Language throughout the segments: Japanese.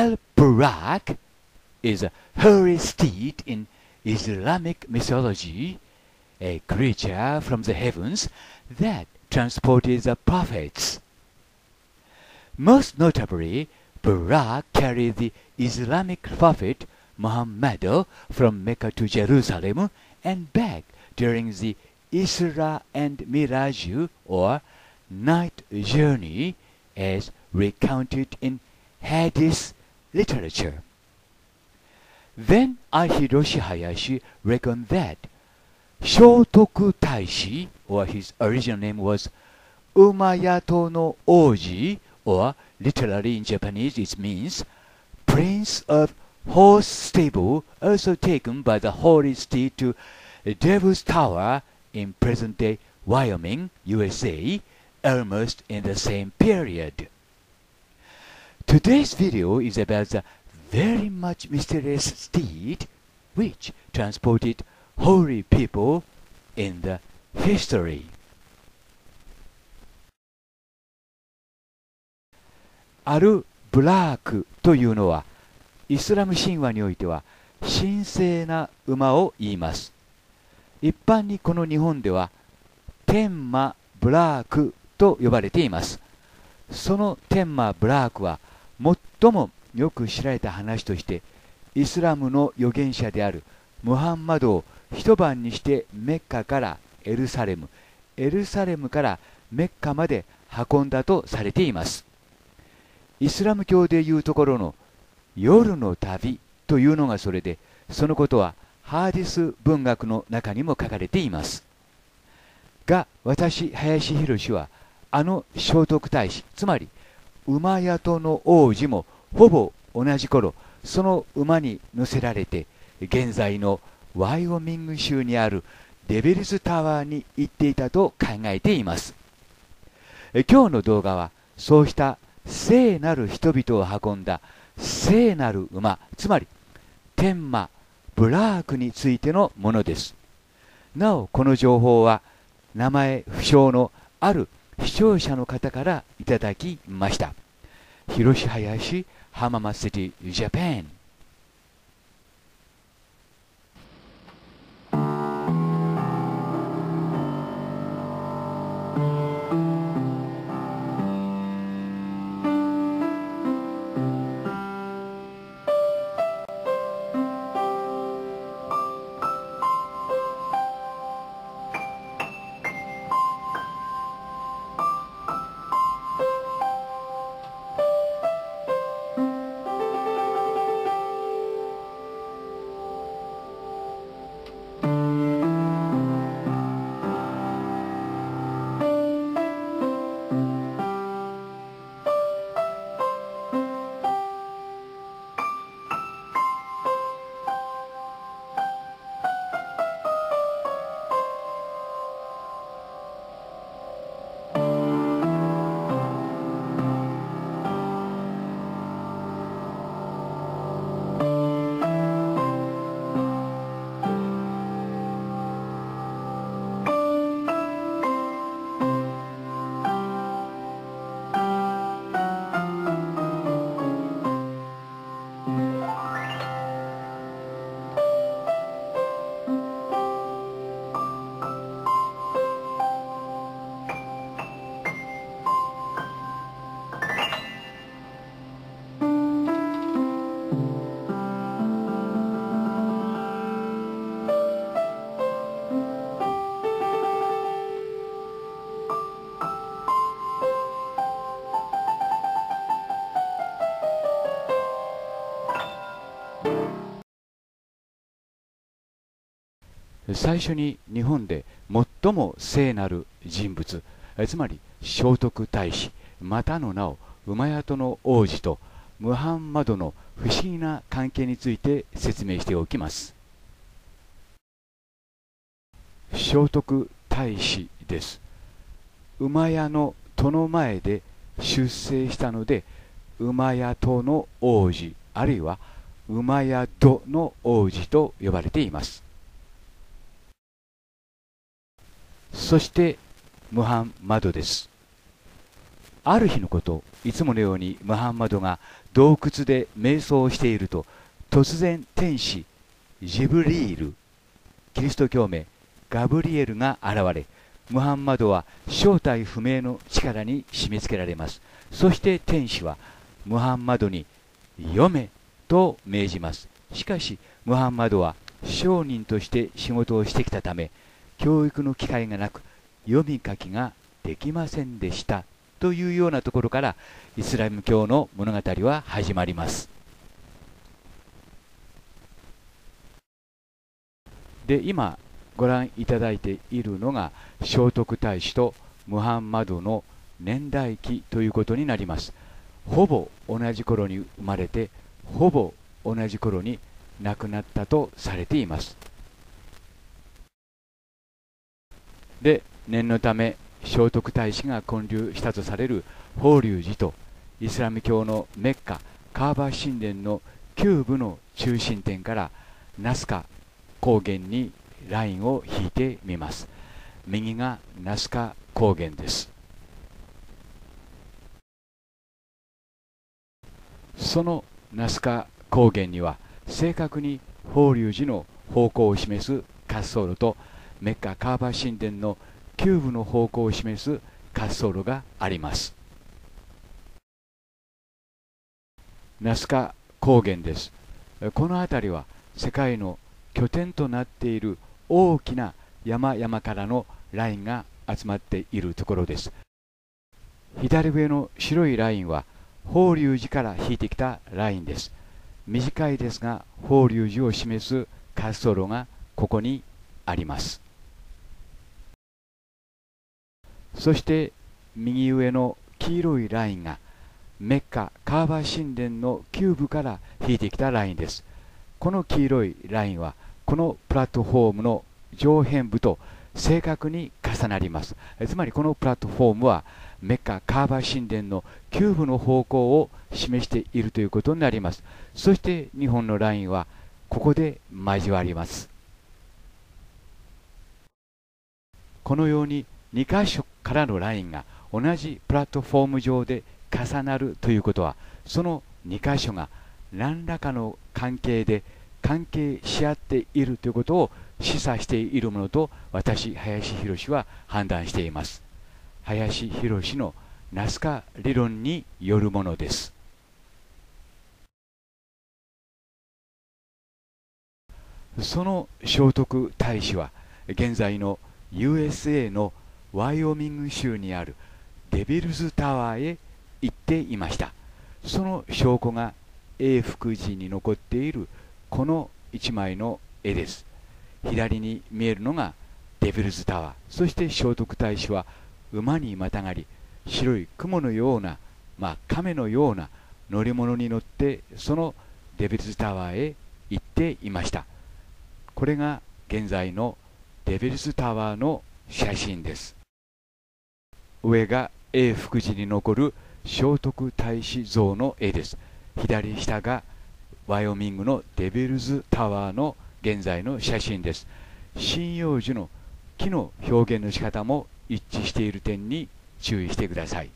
Al-Buraq is a steed in Islamic mythology, a creature from the heavens that transported the prophets. Most notably, Burak carried the Islamic prophet Muhammad from Mecca to Jerusalem and back during the Isra and Miraj or night journey as recounted in Hadith literature. Then I Hayashi reckoned that Shotoku Taishi, or his original name was Umayato no Oji, or literally in Japanese it means Prince of Horse Stable, also taken by the Holy Steed to Devil's Tower in present-day Wyoming, USA, almost in the same period. Today's video is about the very much mysterious steed which transported holy people in the history.「アル・ブラーク」というのはイスラム神話においては神聖な馬を言います一般にこの日本では天馬ブラークと呼ばれていますその天馬ブラークは「最もよく知られた話としてイスラムの預言者であるムハンマドを一晩にしてメッカからエルサレムエルサレムからメッカまで運んだとされていますイスラム教でいうところの夜の旅というのがそれでそのことはハーディス文学の中にも書かれていますが私林博はあの聖徳太子つまり「馬宿の王子もほぼ同じ頃その馬に乗せられて現在のワイオミング州にあるデビルズタワーに行っていたと考えています今日の動画はそうした聖なる人々を運んだ聖なる馬つまり天馬ブラークについてのものですなおこの情報は名前不詳のある視聴者の方からいただきました広島林浜松シティジャパン最初に日本で最も聖なる人物つまり聖徳太子またの名を馬宿の王子とムハンマドの不思議な関係について説明しておきます聖徳太子です馬屋の戸の前で出征したので馬屋戸の王子あるいは馬屋戸の王子と呼ばれていますそしてムハンマドですある日のこといつものようにムハンマドが洞窟で瞑想をしていると突然天使ジブリールキリスト教名ガブリエルが現れムハンマドは正体不明の力に締め付けられますそして天使はムハンマドに読めと命じますしかしムハンマドは商人として仕事をしてきたため教育の機会がなく読み書きができませんでしたというようなところからイスラム教の物語は始まりますで今ご覧いただいているのが聖徳太子とムハンマドの年代記ということになりますほぼ同じ頃に生まれてほぼ同じ頃に亡くなったとされていますで念のため聖徳太子が建立したとされる法隆寺とイスラム教のメッカカーバー神殿の旧部の中心点からナスカ高原にラインを引いてみます右がナスカ高原ですそのナスカ高原には正確に法隆寺の方向を示す滑走路とメッカカーバ神殿のキューブの方向を示す滑走路がありますナスカ高原ですこの辺りは世界の拠点となっている大きな山々からのラインが集まっているところです左上の白いラインは法隆寺から引いてきたラインです短いですが法隆寺を示す滑走路がここにありますそして右上の黄色いラインがメッカカーバ神殿のキューブから引いてきたラインですこの黄色いラインはこのプラットフォームの上辺部と正確に重なりますつまりこのプラットフォームはメッカカーバ神殿のキューブの方向を示しているということになりますそして2本のラインはここで交わりますこのように2箇所からのラインが同じプラットフォーム上で重なるということはその2箇所が何らかの関係で関係し合っているということを示唆しているものと私林博は判断しています林博のナスカ理論によるものですその聖徳太子は現在の USA のワイオミング州にあるデビルズタワーへ行っていましたその証拠が永福寺に残っているこの一枚の絵です左に見えるのがデビルズタワーそして聖徳太子は馬にまたがり白い雲のような、まあ、亀のような乗り物に乗ってそのデビルズタワーへ行っていましたこれが現在のデビルズタワーの写真です上が永福寺に残る聖徳太子像の絵です左下がワイオミングのデビルズタワーの現在の写真です針葉樹の木の表現の仕方も一致している点に注意してください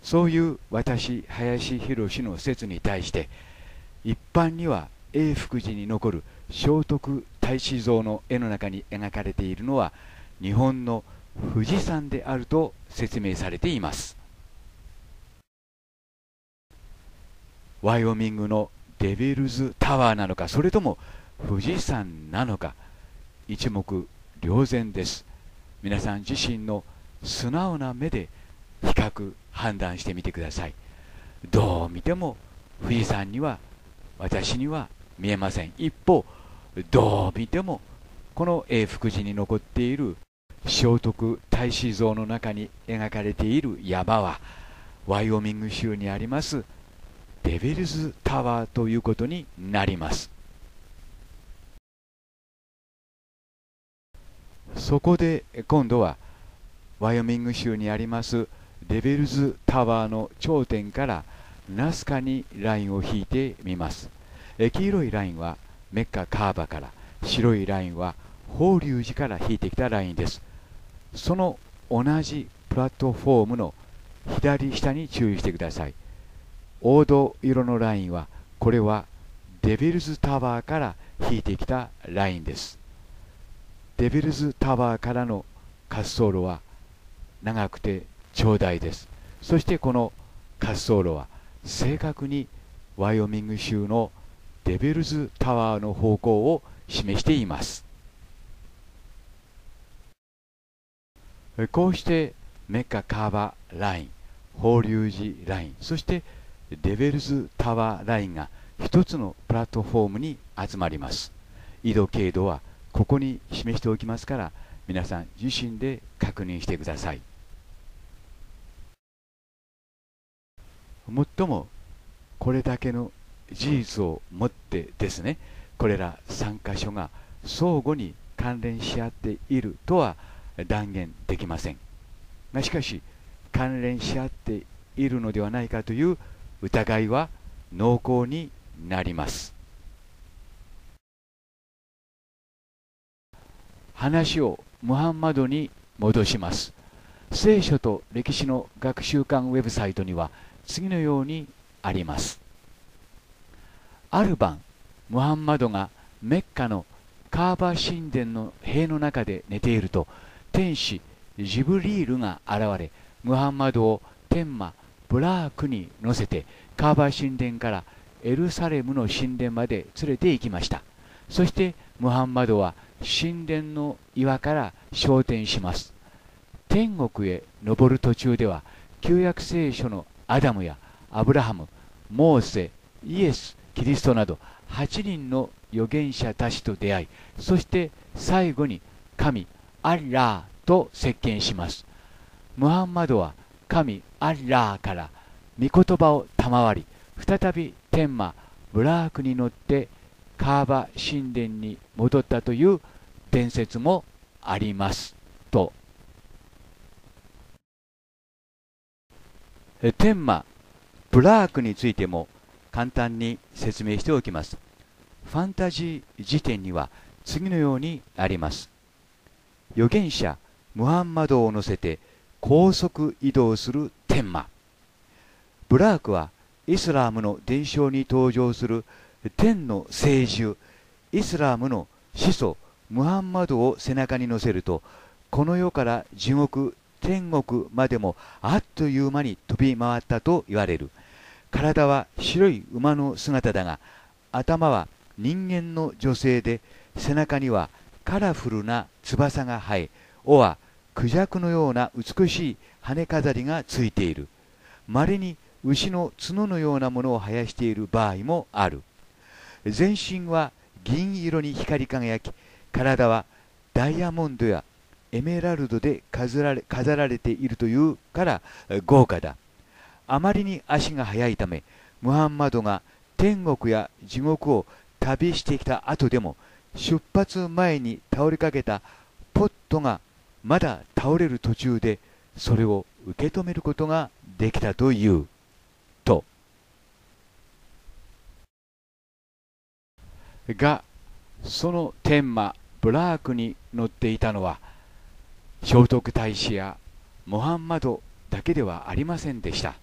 そういう私林博の説に対して一般には永福寺に残る聖徳太子像の絵の中に描かれているのは日本の富士山であると説明されていますワイオミングのデビルズタワーなのかそれとも富士山なのか一目瞭然です皆さん自身の素直な目で比較判断してみてくださいどう見ても富士山には私には見えません一方どう見てもこの永福寺に残っている聖徳太子像の中に描かれている山はワイオミング州にありますデビルズタワーということになりますそこで今度はワイオミング州にありますデビルズタワーの頂点からナスカにラインを引いてみます黄色いラインはメッカカーバから白いラインは法隆寺から引いてきたラインですその同じプラットフォームの左下に注意してください黄土色のラインはこれはデビルズタワーから引いてきたラインですデビルズタワーからの滑走路は長くて長大ですそしてこの滑走路は正確にワイオミング州のデビルズタワーの方向を示していますこうしてメッカカーバライン法隆寺ラインそしてデベルズタワーラインが一つのプラットフォームに集まります緯度経度はここに示しておきますから皆さん自身で確認してくださいもっともこれだけの事実をもってですねこれら3箇所が相互に関連し合っているとは断言できませんがしかし関連し合っているのではないかという疑いは濃厚になります話をムハンマドに戻します聖書と歴史の学習館ウェブサイトには次のようにありますある晩ムハンマドがメッカのカーバ神殿の塀の中で寝ていると天使ジブリールが現れムハンマドを天魔ブラークに乗せてカーバ神殿からエルサレムの神殿まで連れて行きましたそしてムハンマドは神殿の岩から昇天します天国へ登る途中では旧約聖書のアダムやアブラハムモーセイエスキリストなど8人の預言者たちと出会いそして最後に神アッラーと接見しますムハンマドは神アッラーから御言葉を賜り再び天魔ブラークに乗ってカーバ神殿に戻ったという伝説もありますと天魔ブラークについても簡単に説明しておきますファンタジー辞典には次のようにあります預言者ムハンマドを乗せて高速移動する天魔ブラークはイスラームの伝承に登場する天の聖獣イスラームの始祖ムハンマドを背中に乗せるとこの世から地獄天国までもあっという間に飛び回ったと言われる「体は白い馬の姿だが頭は人間の女性で背中にはカラフルな翼が生え尾はクジャクのような美しい羽飾りがついているまれに牛の角のようなものを生やしている場合もある全身は銀色に光り輝き体はダイヤモンドやエメラルドで飾られているというから豪華だあまりに足が速いためムハンマドが天国や地獄を旅してきた後でも出発前に倒れかけたポットがまだ倒れる途中でそれを受け止めることができたというとがその天魔ブラークに乗っていたのは聖徳太子やモハンマドだけではありませんでした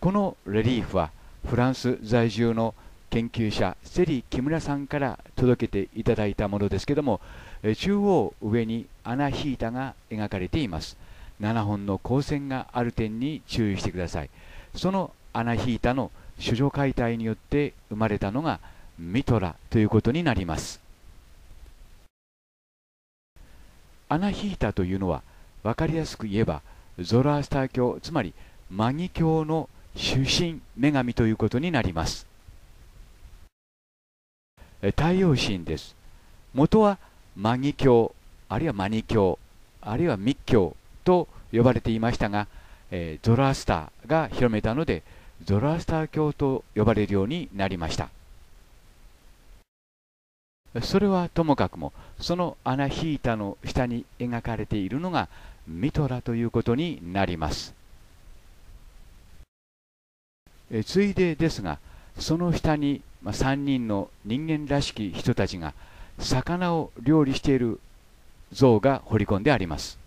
このレリーフはフランス在住の研究者セリ・木村さんから届けていただいたものですけども中央上にアナヒータが描かれています7本の光線がある点に注意してくださいそのアナヒータの処女解体によって生まれたのがミトラということになりますアナヒータというのは分かりやすく言えばゾロアスター教つまりマギ教の「主神女神ということになります太陽神です元はマギ教あるいはマニ教あるいは密教と呼ばれていましたが、えー、ゾロアスターが広めたのでゾロアスター教と呼ばれるようになりましたそれはともかくもそのアナヒータの下に描かれているのがミトラということになりますえついでですがその下に、ま3人の人間らしき人たちが魚を料理している像が彫り込んであります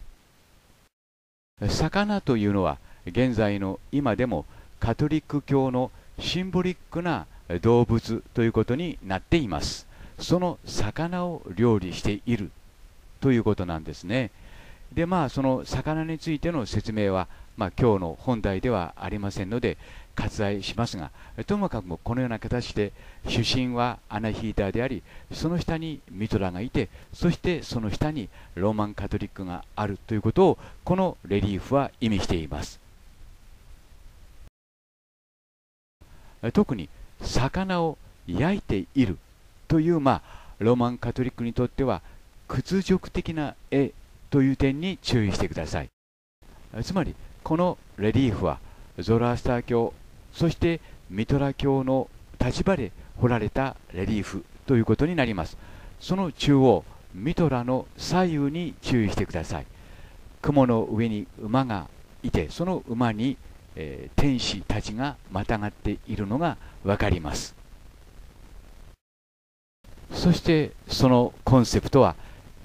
魚というのは現在の今でもカトリック教のシンボリックな動物ということになっていますその魚を料理しているということなんですねでまあその魚についての説明は、まあ、今日の本題ではありませんので割愛しますがともかくもこのような形で主審はアナヒーターでありその下にミトラがいてそしてその下にローマンカトリックがあるということをこのレリーフは意味しています特に魚を焼いているという、まあ、ローマンカトリックにとっては屈辱的な絵という点に注意してくださいつまりこのレリーフはゾロアスター教そしてミトラ教の立場で彫られたレリーフということになりますその中央ミトラの左右に注意してください雲の上に馬がいてその馬に、えー、天使たちがまたがっているのが分かりますそしてそのコンセプトは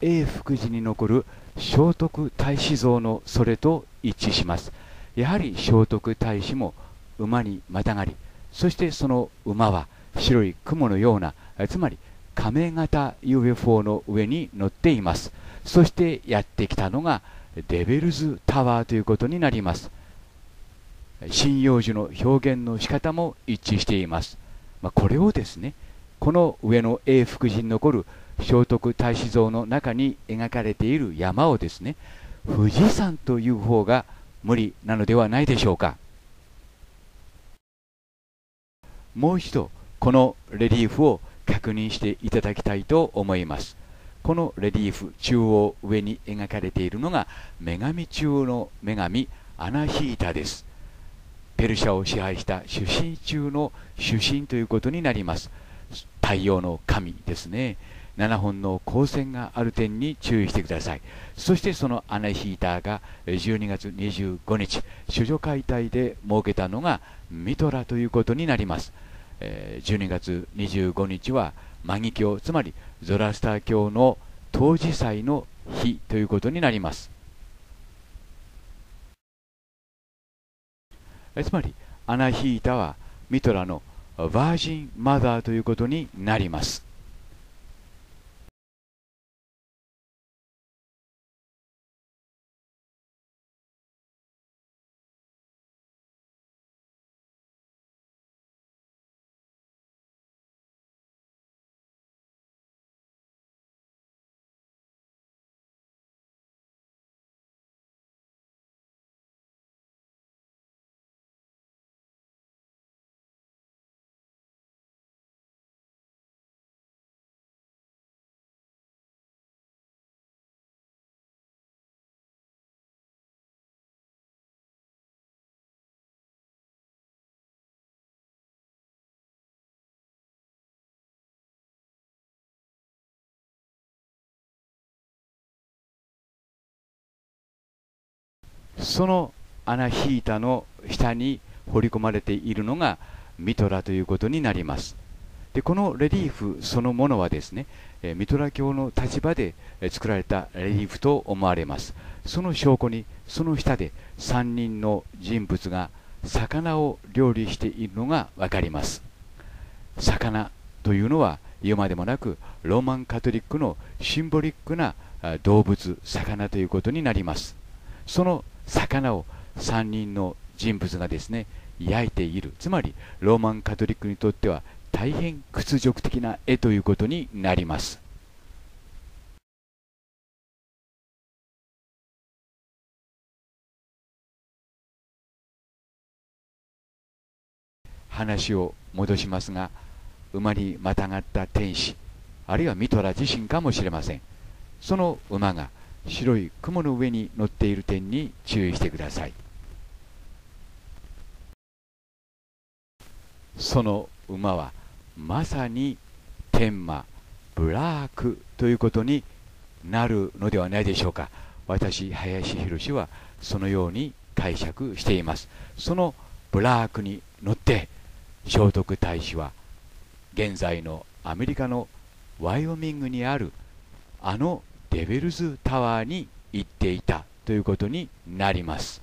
永福寺に残る聖徳太子像のそれと一致しますやはり聖徳太子も「馬にまたがりそしてその馬は白い雲のようなつまり亀型 UFO の上に乗っていますそしてやってきたのがデビルズタワーということになります針葉樹の表現の仕方も一致しています、まあ、これをですねこの上の永福寺に残る聖徳太子像の中に描かれている山をですね富士山という方が無理なのではないでしょうか。もう一度このレリーフを確認していただきたいと思いますこのレリーフ中央上に描かれているのが女神中の女神アナヒータですペルシャを支配した主神中の主神ということになります太陽の神ですね7本の光線がある点に注意してくださいそしてそのアナヒーターが12月25日処女解体で設けたのがミトラということになります、え12月25日はマギ教つまりゾラスター教の当時祭の日ということになりますつまりアナヒータはミトラのバージンマザーということになりますそのアナヒータの下に彫り込まれているのがミトラということになりますでこのレリーフそのものはですねミトラ教の立場で作られたレリーフと思われますその証拠にその下で3人の人物が魚を料理しているのが分かります魚というのは言うまでもなくローマンカトリックのシンボリックな動物魚ということになりますその魚を3人の人物がですね焼いているつまりローマンカトリックにとっては大変屈辱的な絵ということになります話を戻しますが馬にまたがった天使あるいはミトラ自身かもしれませんその馬が白い雲の上に乗っている点に注意してくださいその馬はまさに天馬ブラークということになるのではないでしょうか私林宏はそのように解釈していますそのブラークに乗って聖徳太子は現在のアメリカのワイオミングにあるあのデビルズタワーに行っていたということになります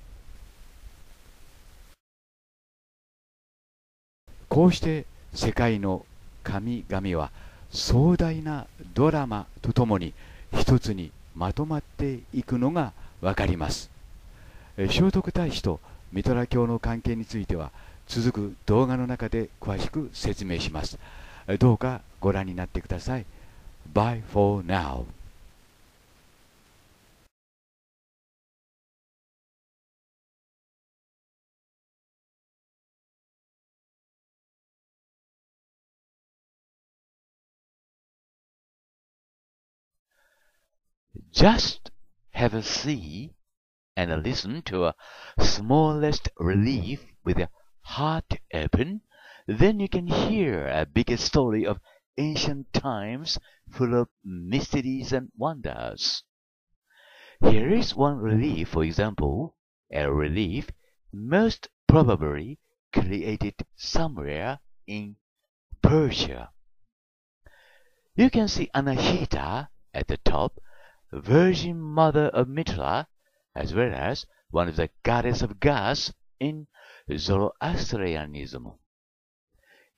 こうして世界の神々は壮大なドラマとともに一つにまとまっていくのが分かります聖徳太子とミトラ教の関係については続く動画の中で詳しく説明しますどうかご覧になってください Bye for now Just have a see and listen to a smallest relief with your heart open, then you can hear a big story of ancient times full of mysteries and wonders. Here is one relief, for example, a relief most probably created somewhere in Persia. You can see Anahita at the top Virgin Mother of Mitra, as well as one of the goddess of gods in Zoroastrianism.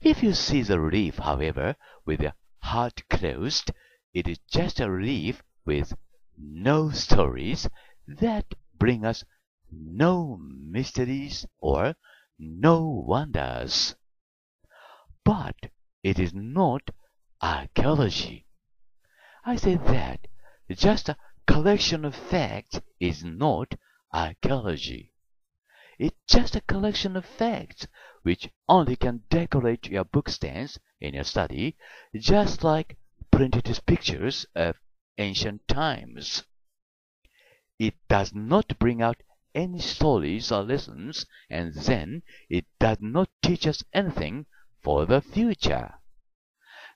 If you see the relief, however, with the heart closed, it is just a relief with no stories that bring us no mysteries or no wonders. But it is not archaeology. I say that just a collection of facts is not archaeology. It's just a collection of facts which only can decorate your book stands in your study, just like printed pictures of ancient times. It does not bring out any stories or lessons, and then it does not teach us anything for the future.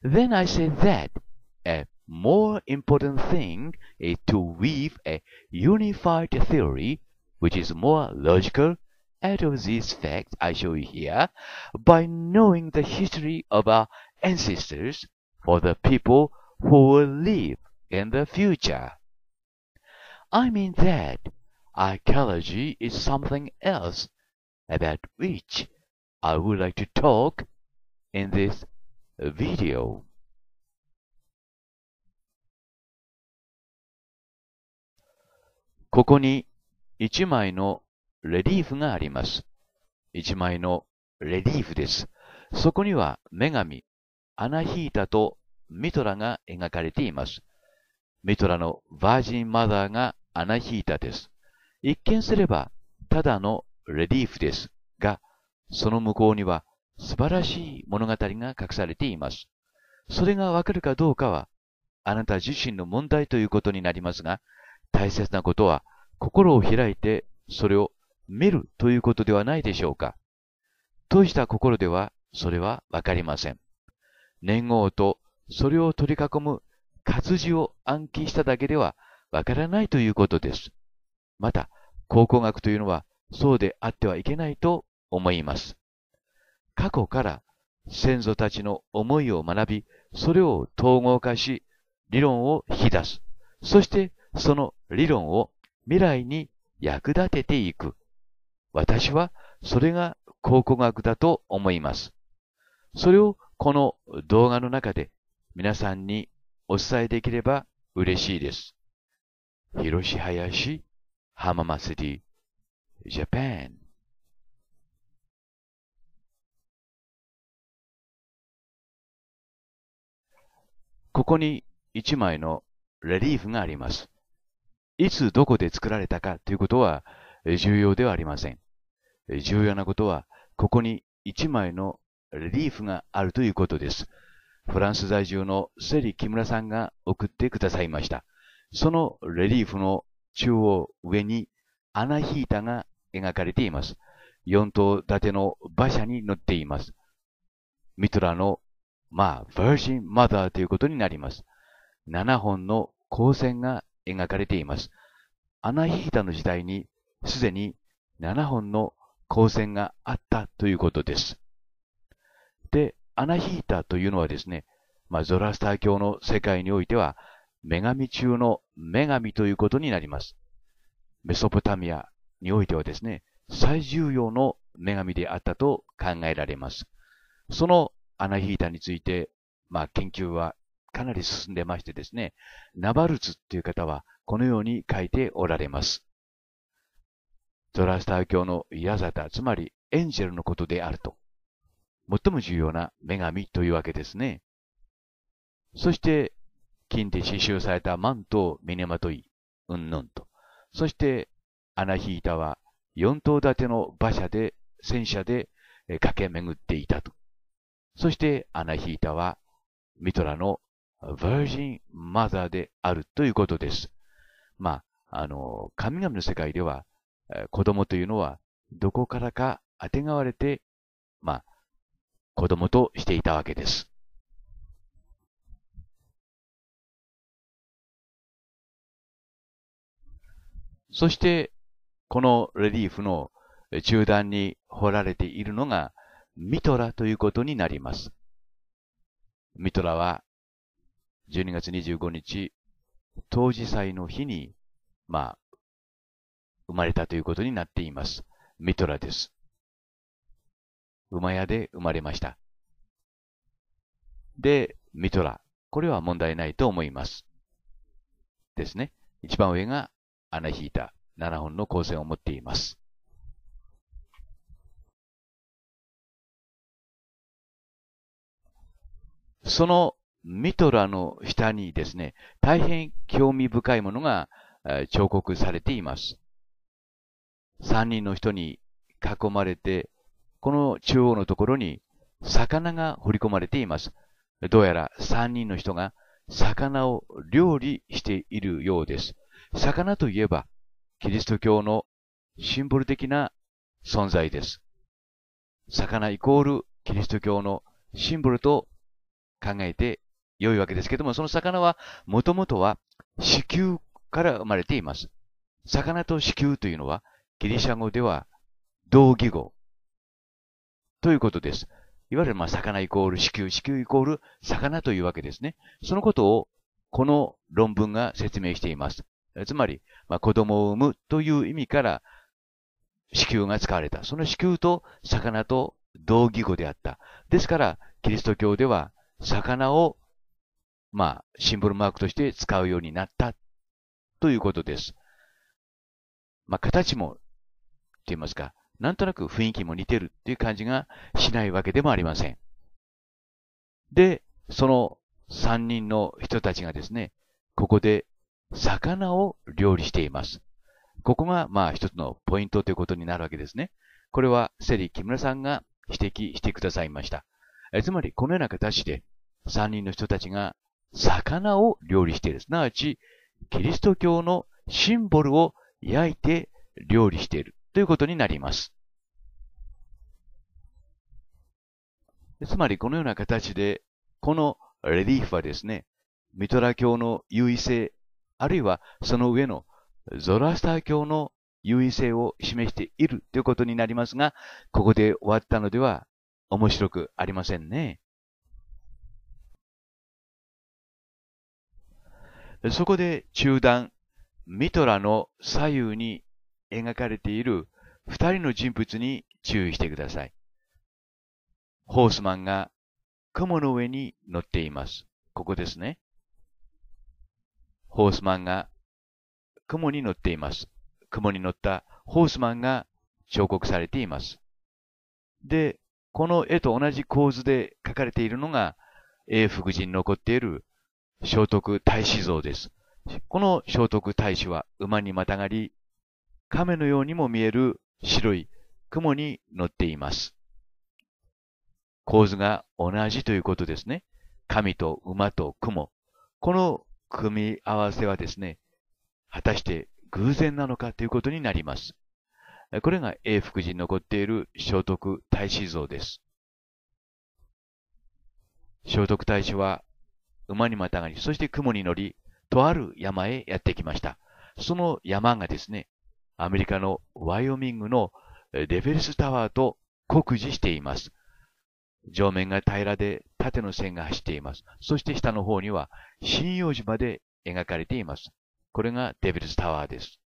Then I say that a more important thing is to weave a unified theory which is more logical out of these facts I show you here by knowing the history of our ancestors for the people who will live in the future. I mean that archaeology is something else about which I would like to talk in this video. ここに1枚のレリーフがあります。1枚のレリーフです。そこには女神、アナヒータとミトラが描かれています。ミトラのバージンマザーがアナヒータです。一見すればただのレリーフですが、その向こうには素晴らしい物語が隠されています。それがわかるかどうかは、あなた自身の問題ということになりますが、大切なことは心を開いてそれを見るということではないでしょうか。閉じた心ではそれはわかりません。年号とそれを取り囲む活字を暗記しただけではわからないということです。また、考古学というのはそうであってはいけないと思います。過去から先祖たちの思いを学び、それを統合化し、理論を引き出す。そして、その理論を未来に役立てていく。私はそれが考古学だと思います。それをこの動画の中で皆さんにお伝えできれば嬉しいです。広し林浜松里ジャパンここに一枚のレリーフがあります。いつどこで作られたかということは重要ではありません。重要なことは、ここに一枚のレリーフがあるということです。フランス在住のセリ・キムラさんが送ってくださいました。そのレリーフの中央上に穴ヒータが描かれています。四頭立ての馬車に乗っています。ミトラの、まあ、ヴァージンマザーということになります。七本の光線が描かれています。アナヒータの時代にすでに7本の光線があったということです。で、アナヒータというのはですね、まあ、ゾラスター教の世界においては、女神中の女神ということになります。メソポタミアにおいてはですね、最重要の女神であったと考えられます。そのアナヒータについて、まあ、研究はかなり進んでましてですね、ナバルツっていう方はこのように書いておられます。ゾラスター教のヤザタ、つまりエンジェルのことであると。最も重要な女神というわけですね。そして、金で刺繍されたマントを身にまとい、うんぬんと。そして、アナヒータは4頭立ての馬車で、戦車で駆け巡っていたと。そして、アナヒータはミトラの Virgin Mother であるということです。まあ、あの、神々の世界では、子供というのはどこからかあてがわれて、まあ、子供としていたわけです。そして、このレリーフの中段に彫られているのが、ミトラということになります。ミトラは12月25日、当時祭の日に、まあ、生まれたということになっています。ミトラです。馬屋で生まれました。で、ミトラ。これは問題ないと思います。ですね。一番上が穴引いた7本の光線を持っています。そのミトラの下にですね、大変興味深いものが彫刻されています。三人の人に囲まれて、この中央のところに魚が彫り込まれています。どうやら三人の人が魚を料理しているようです。魚といえば、キリスト教のシンボル的な存在です。魚イコールキリスト教のシンボルと考えて良いわけですけども、その魚は、もともとは、子宮から生まれています。魚と子宮というのは、ギリシャ語では、同義語。ということです。いわゆる、まあ、魚イコール子宮、子宮イコール魚というわけですね。そのことを、この論文が説明しています。つまり、まあ、子供を産むという意味から、子宮が使われた。その子宮と魚と同義語であった。ですから、キリスト教では、魚をまあ、シンボルマークとして使うようになったということです。まあ、形も、と言いますか、なんとなく雰囲気も似てるっていう感じがしないわけでもありません。で、その3人の人たちがですね、ここで魚を料理しています。ここが、まあ、一つのポイントということになるわけですね。これは、セリ・木村さんが指摘してくださいました。えつまり、このような形で、3人の人たちが魚を料理している。すなわち、キリスト教のシンボルを焼いて料理しているということになります。つまりこのような形で、このレリーフはですね、ミトラ教の優位性、あるいはその上のゾラスター教の優位性を示しているということになりますが、ここで終わったのでは面白くありませんね。そこで中段、ミトラの左右に描かれている二人の人物に注意してください。ホースマンが雲の上に乗っています。ここですね。ホースマンが雲に乗っています。雲に乗ったホースマンが彫刻されています。で、この絵と同じ構図で描かれているのが、永福寺に残っている聖徳太子像です。この聖徳太子は馬にまたがり、亀のようにも見える白い雲に乗っています。構図が同じということですね。神と馬と雲。この組み合わせはですね、果たして偶然なのかということになります。これが永福寺に残っている聖徳太子像です。聖徳太子は馬にまたがり、そして雲に乗り、とある山へやってきました。その山がですね、アメリカのワイオミングのデベルスタワーと酷似しています。上面が平らで縦の線が走っています。そして下の方には針葉樹まで描かれています。これがデベルスタワーです。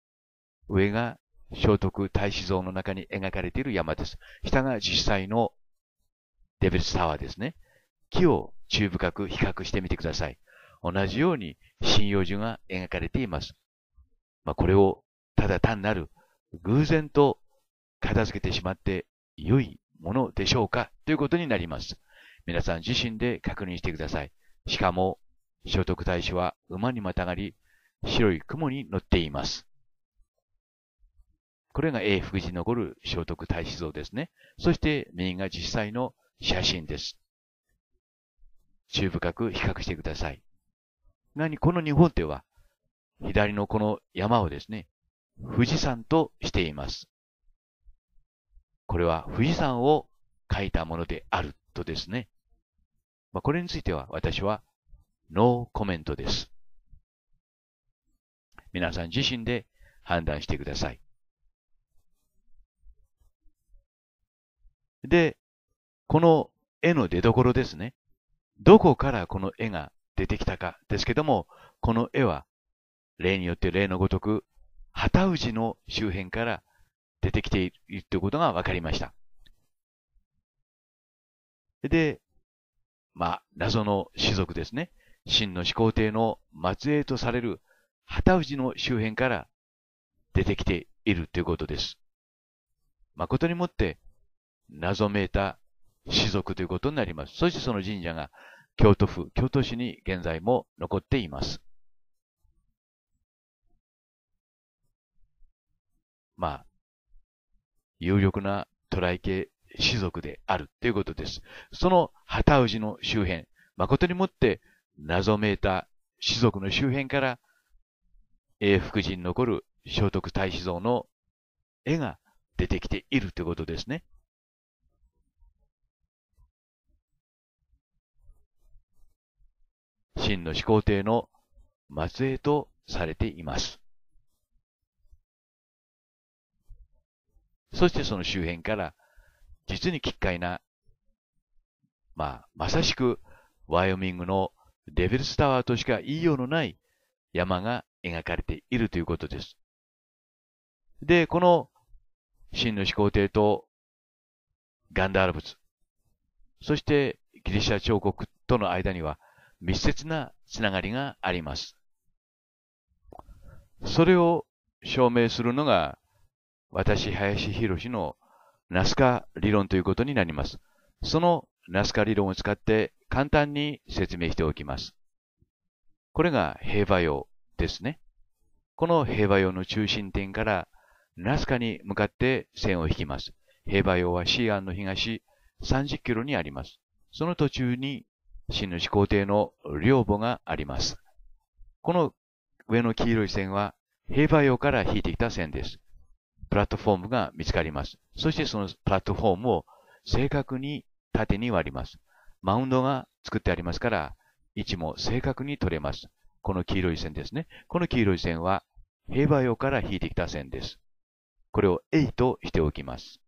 上が聖徳太子像の中に描かれている山です。下が実際のデベルスタワーですね。木を注意深く比較してみてください。同じように針葉樹が描かれています。まあ、これをただ単なる偶然と片付けてしまって良いものでしょうかということになります。皆さん自身で確認してください。しかも、聖徳太子は馬にまたがり、白い雲に乗っています。これが永福寺に残る聖徳太子像ですね。そして右が実際の写真です。注意深く比較してください。何この日本では、左のこの山をですね、富士山としています。これは富士山を書いたものであるとですね。まあ、これについては私はノーコメントです。皆さん自身で判断してください。で、この絵の出所ですね。どこからこの絵が出てきたかですけども、この絵は、例によって例のごとく、旗氏の周辺から出てきているということが分かりました。で、まあ、謎の種族ですね。真の始皇帝の末裔とされる旗氏の周辺から出てきているということです。誠にもって謎めいた士族ということになります。そしてその神社が京都府、京都市に現在も残っています。まあ、有力な渡来系士族であるということです。その旗氏の周辺、誠にもって謎めいた士族の周辺から、永福寺に残る聖徳太子像の絵が出てきているということですね。真の始皇帝の末裔とされています。そしてその周辺から、実に奇怪な、まあ、まさしく、ワイオミングのデビルスタワーとしか言いようのない山が描かれているということです。で、この、真の始皇帝とガンダール仏、そしてギリシャ彫刻との間には、密接なつながりがあります。それを証明するのが、私、林博士のナスカ理論ということになります。そのナスカ理論を使って簡単に説明しておきます。これが平和用ですね。この平和用の中心点からナスカに向かって線を引きます。平和用はシアンの東30キロにあります。その途中に真主皇帝の領母があります。この上の黄色い線は、平和用から引いてきた線です。プラットフォームが見つかります。そしてそのプラットフォームを正確に縦に割ります。マウンドが作ってありますから、位置も正確に取れます。この黄色い線ですね。この黄色い線は、平和用から引いてきた線です。これを A としておきます。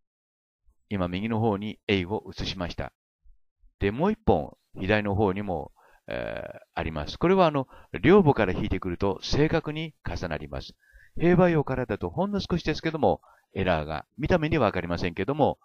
今右の方に A を移しました。で、もう一本左の方にも、えー、あります。これはあの、両母から引いてくると正確に重なります。平和用からだとほんの少しですけども、エラーが、見た目にはわかりませんけども、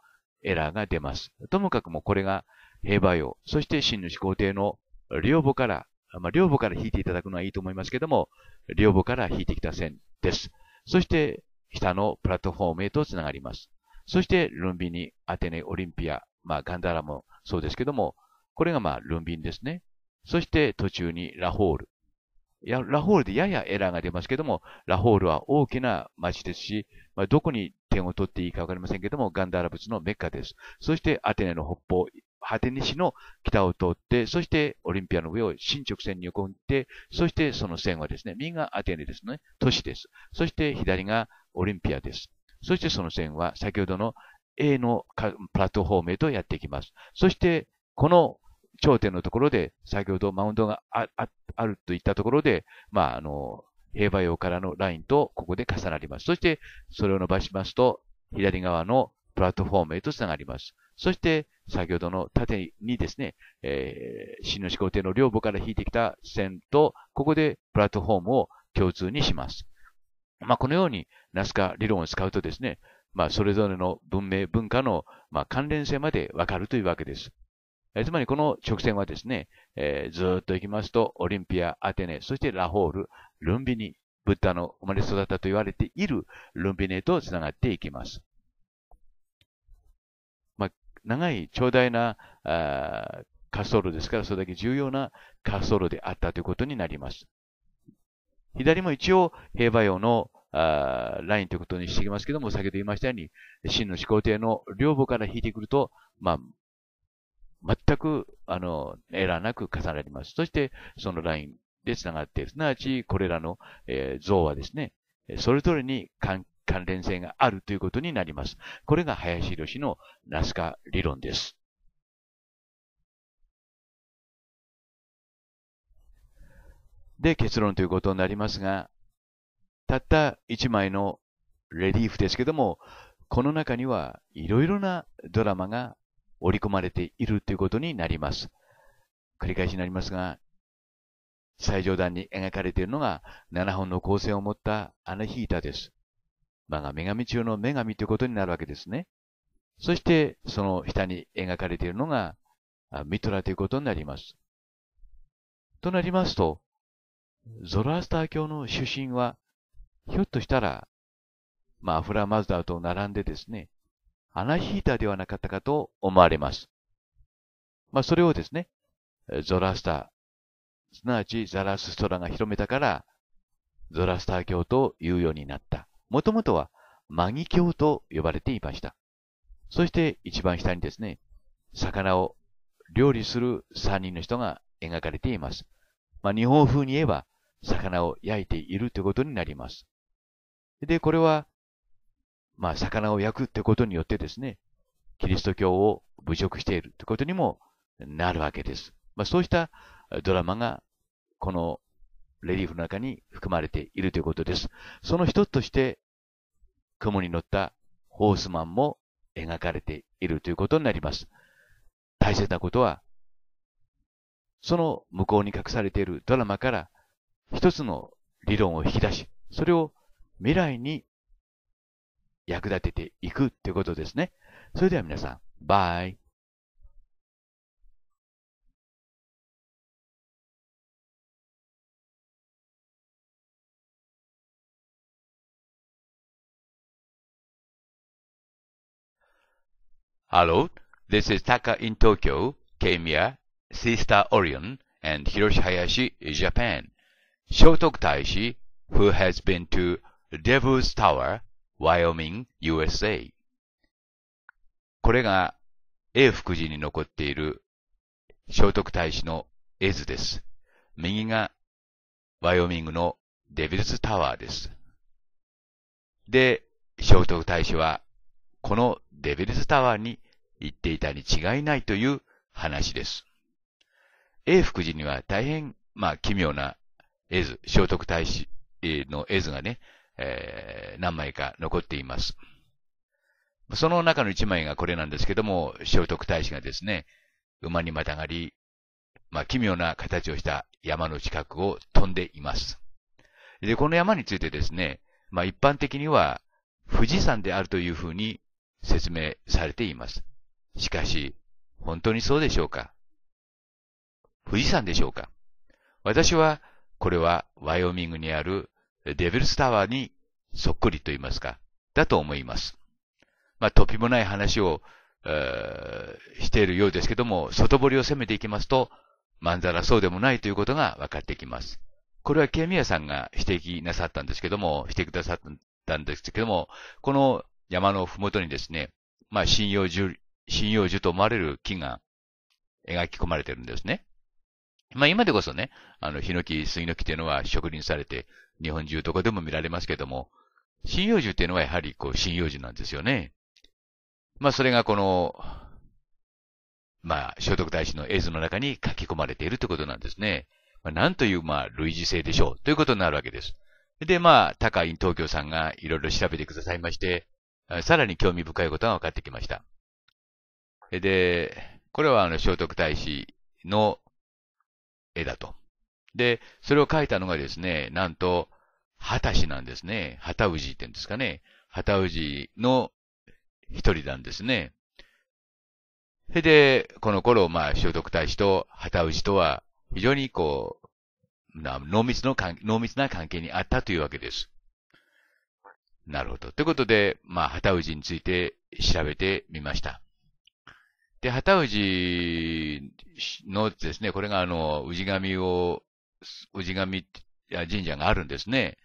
エラーが出ます。ともかくもこれが平和用、そして真主皇帝の両母から、まあ、両母から引いていただくのはいいと思いますけども、両母から引いてきた線です。そして、下のプラットフォームへとつながります。そして、ルンビニ、アテネ、オリンピア、まあ、ガンダラもそうですけども、これがまあ、ルンビンですね。そして途中にラホール。や、ラホールでややエラーが出ますけども、ラホールは大きな町ですし、まあ、どこに点を取っていいかわかりませんけども、ガンダーラ仏のメッカです。そしてアテネの北方、ハテネ市の北を通って、そしてオリンピアの上を新直線に横切って、そしてその線はですね、右がアテネですね、都市です。そして左がオリンピアです。そしてその線は先ほどの A のプラットフォームへとやっていきます。そして、この頂点のところで、先ほどマウンドがああるといったところで、まあ、あの、平和用からのラインとここで重なります。そして、それを伸ばしますと、左側のプラットフォームへと繋がります。そして、先ほどの縦にですね、えー、新の始皇帝の両母から引いてきた線と、ここでプラットフォームを共通にします。まあ、このように、ナスカ理論を使うとですね、まあ、それぞれの文明、文化の、まあ、関連性までわかるというわけです。えつまりこの直線はですね、えー、ずっと行きますと、オリンピア、アテネ、そしてラホール、ルンビニ、ブッダの生まれ育ったと言われているルンビネと繋がっていきます。まあ、長い長大なあ滑走路ですから、それだけ重要な滑走路であったということになります。左も一応、平和用のあラインということにしていきますけども、先ほど言いましたように、真の始皇帝の両方から引いてくると、まあ、全く、あの、エラーなく重なります。そして、そのラインで繋がっている。すなわち、これらの、えー、像はですね、それぞれに関連性があるということになります。これが林博のナスカ理論です。で、結論ということになりますが、たった一枚のレリーフですけども、この中にはいろいろなドラマが織り込まれているということになります。繰り返しになりますが、最上段に描かれているのが7本の光線を持ったアナヒータです。まあ、女神中の女神ということになるわけですね。そして、その下に描かれているのがミトラということになります。となりますと、ゾロアスター教の主神は、ひょっとしたら、まあ、アフラマズダーと並んでですね、アナヒータではなかったかと思われます。まあ、それをですね、ゾラスター、すなわちザラスストラが広めたから、ゾラスター教というようになった。もともとはマギ教と呼ばれていました。そして一番下にですね、魚を料理する3人の人が描かれています。まあ、日本風に言えば、魚を焼いているということになります。で、これは、まあ、魚を焼くってことによってですね、キリスト教を侮辱しているってことにもなるわけです。まあ、そうしたドラマが、このレリーフの中に含まれているということです。その一つとして、雲に乗ったホースマンも描かれているということになります。大切なことは、その向こうに隠されているドラマから一つの理論を引き出し、それを未来に役立てていくってことですね。それでは皆さん、バイ。Hello, this is Taka in Tokyo, Kemiya, Sister Orion, and Hiroshi Hayashi, Japan. s h o t o k Taishi, who has been to Devil's Tower, Wyoming, USA これが A 福寺に残っている聖徳太子の絵図です。右がワイオミングのデビルズタワーです。で、聖徳太子はこのデビルズタワーに行っていたに違いないという話です。A 福寺には大変、まあ、奇妙な絵図、聖徳太子の絵図がね、えー、何枚か残っています。その中の一枚がこれなんですけども、聖徳太子がですね、馬にまたがり、まあ、奇妙な形をした山の近くを飛んでいます。で、この山についてですね、まあ、一般的には富士山であるというふうに説明されています。しかし、本当にそうでしょうか富士山でしょうか私は、これはワイオミングにあるデビルスタワーにそっくりと言いますか、だと思います。まあ、とぴもない話を、えー、しているようですけども、外堀を攻めていきますと、まんざらそうでもないということが分かってきます。これはケミヤさんが指摘なさったんですけども、してくださったんですけども、この山のふもとにですね、まあ、針葉樹、針葉樹と思われる木が描き込まれてるんですね。まあ、今でこそね、あの、ヒノキ、杉の木というのは植林されて、日本中どこでも見られますけども、針葉樹っていうのはやはりこう針葉樹なんですよね。まあそれがこの、まあ聖徳太子の絵図の中に書き込まれているということなんですね。まあ、なんというまあ類似性でしょうということになるわけです。でまあ高院東京さんがいろいろ調べてくださいまして、さらに興味深いことが分かってきました。で、これはあの聖徳太子の絵だと。で、それを書いたのがですね、なんと、たしなんですね。う氏って言うんですかね。う氏の一人なんですね。それで、この頃、まあ、聖徳太子とう氏とは、非常にこう、濃密の関、濃密な関係にあったというわけです。なるほど。ということで、まあ、う氏について調べてみました。で、う氏のですね、これがあの、氏神を氏神神社があるんですね。